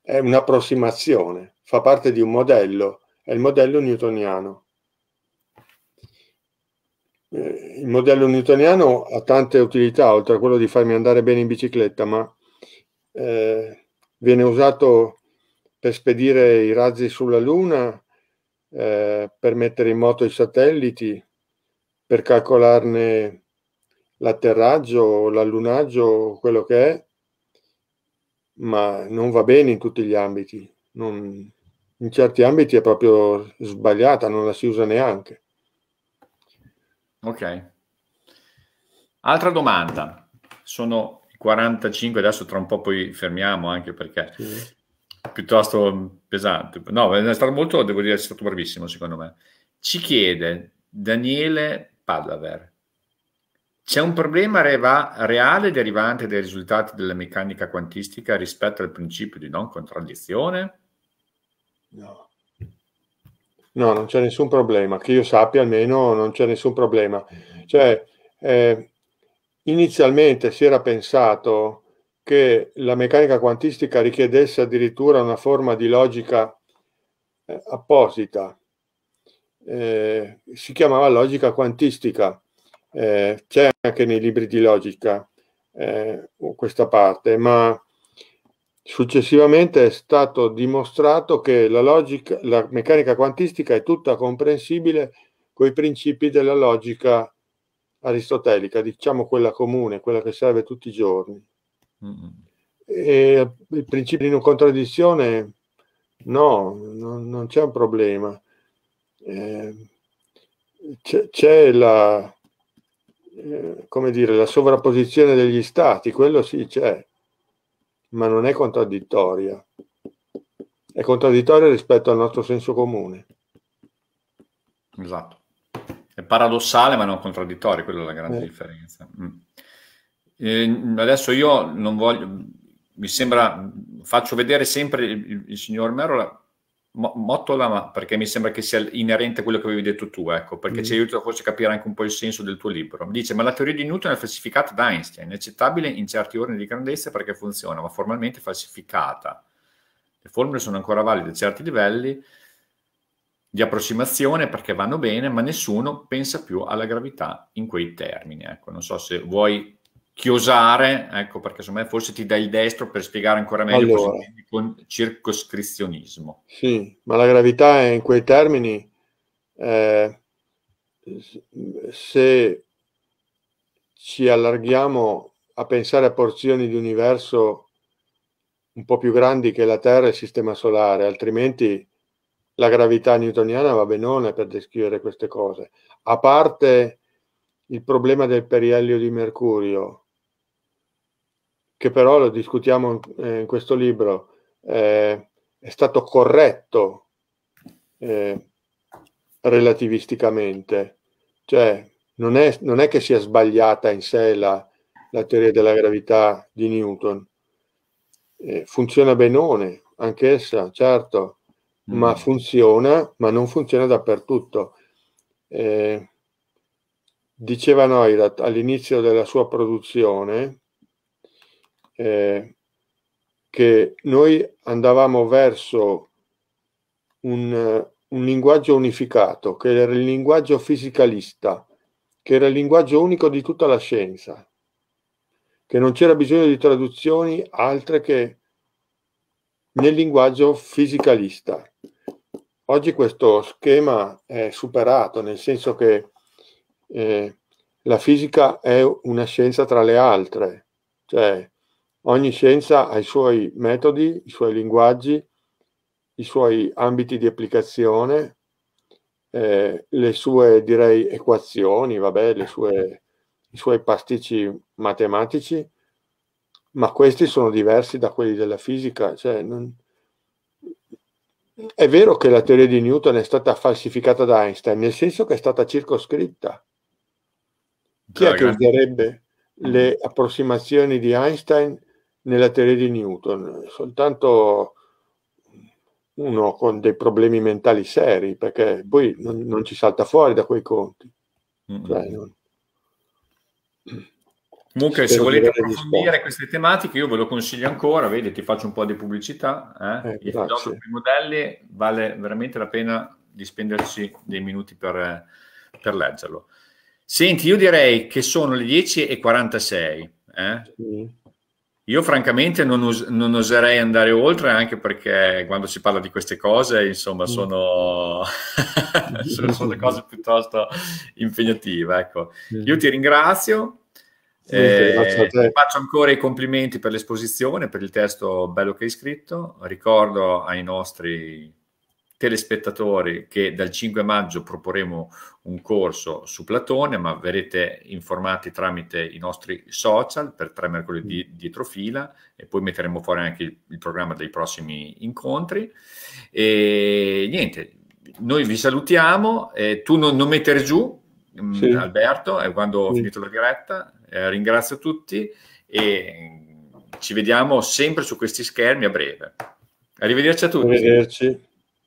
è un'approssimazione, fa parte di un modello, è il modello newtoniano. Eh, il modello newtoniano ha tante utilità, oltre a quello di farmi andare bene in bicicletta, ma eh, viene usato per spedire i razzi sulla Luna, eh, per mettere in moto i satelliti, per calcolarne l'atterraggio, l'allunaggio, quello che è, ma non va bene in tutti gli ambiti. Non, in certi ambiti è proprio sbagliata, non la si usa neanche. Ok. Altra domanda. Sono 45, adesso tra un po' poi fermiamo anche perché sì piuttosto pesante. No, è stato molto, devo dire, è stato bravissimo secondo me. Ci chiede Daniele Pallaver. C'è un problema reva- reale derivante dai risultati della meccanica quantistica rispetto al principio di non contraddizione? No. No, non c'è nessun problema, che io sappia almeno non c'è nessun problema. Cioè, eh, inizialmente si era pensato che la meccanica quantistica richiedesse addirittura una forma di logica eh, apposita. Eh, si chiamava logica quantistica, eh, c'è anche nei libri di logica eh, questa parte, ma successivamente è stato dimostrato che la, logica, la meccanica quantistica è tutta comprensibile con i principi della logica aristotelica, diciamo quella comune, quella che serve tutti i giorni. E eh, il principio di non contraddizione, no, non, non c'è un problema. Eh, c'è, c'è la, eh, come dire, la sovrapposizione degli stati, quello sì c'è, ma non è contraddittoria. È contraddittoria rispetto al nostro senso comune. Esatto. È paradossale ma non contraddittorio, quella è la grande eh. differenza. Mm. Eh, adesso io non voglio, mi sembra, faccio vedere sempre il, il signor Merola, Mottola, ma perché mi sembra che sia inerente a quello che avevi detto tu, ecco, perché mm. ci aiuta forse a capire anche un po' il senso del tuo libro. Dice, ma la teoria di Newton è falsificata da Einstein, è accettabile in certi ordini di grandezza perché funziona, ma formalmente falsificata. Le formule sono ancora valide a certi livelli di approssimazione perché vanno bene, ma nessuno pensa più alla gravità in quei termini. Ecco, non so se vuoi chiosare, ecco perché secondo me forse ti dai il destro per spiegare ancora meglio allora, con circoscrizionismo. Sì, ma la gravità è in quei termini, eh, se ci allarghiamo a pensare a porzioni di universo un po' più grandi che la Terra e il Sistema Solare, altrimenti la gravità newtoniana va benone per descrivere queste cose. A parte il problema del perielio di Mercurio, che però lo discutiamo eh, in questo libro, eh, è stato corretto eh, relativisticamente, cioè non è, non è, che sia sbagliata in sé la, la teoria della gravità di Newton, eh, funziona benone anch'essa, certo, mm. ma funziona, ma non funziona dappertutto. Eh, diceva Neurath all'inizio della sua produzione, eh, che noi andavamo verso un, eh, un linguaggio unificato, che era il linguaggio fisicalista, che era il linguaggio unico di tutta la scienza, che non c'era bisogno di traduzioni altre che nel linguaggio fisicalista. Oggi questo schema è superato, nel senso che eh, la fisica è una scienza tra le altre, cioè Ogni scienza ha i suoi metodi, i suoi linguaggi, i suoi ambiti di applicazione, eh, le sue, direi, equazioni, vabbè, sue, i suoi pasticci matematici, ma questi sono diversi da quelli della fisica. Cioè, non... È vero che la teoria di Newton è stata falsificata da Einstein, nel senso che è stata circoscritta. Chi è che userebbe le mm-hmm. approssimazioni di Einstein nella teoria di Newton, soltanto uno con dei problemi mentali seri, perché poi non, non ci salta fuori da quei conti. Cioè, Comunque, se volete approfondire queste tematiche, io ve lo consiglio ancora, vedi, ti faccio un po' di pubblicità. Eh? Eh, I modelli vale veramente la pena di spenderci dei minuti per, per leggerlo. Senti, io direi che sono le 10.46. Eh? Sì. Io francamente non, us- non, oserei andare oltre anche perché quando si parla di queste cose, insomma, mm. sono, sono cose piuttosto impegnative. Ecco. Io ti ringrazio. Eh, faccio ancora i complimenti per l'esposizione, per il testo bello che hai scritto. Ricordo ai nostri telespettatori che dal 5 maggio proporremo un corso su Platone, ma verrete informati tramite i nostri social per tre mercoledì mm. dietro fila e poi metteremo fuori anche il, il programma dei prossimi incontri. E niente, noi vi salutiamo, eh, tu non, non mettere giù mh, mm, Alberto, eh, quando ho finito la diretta, eh, ringrazio tutti e ci vediamo sempre su questi schermi a breve. Arrivederci a tutti. Arrivederci.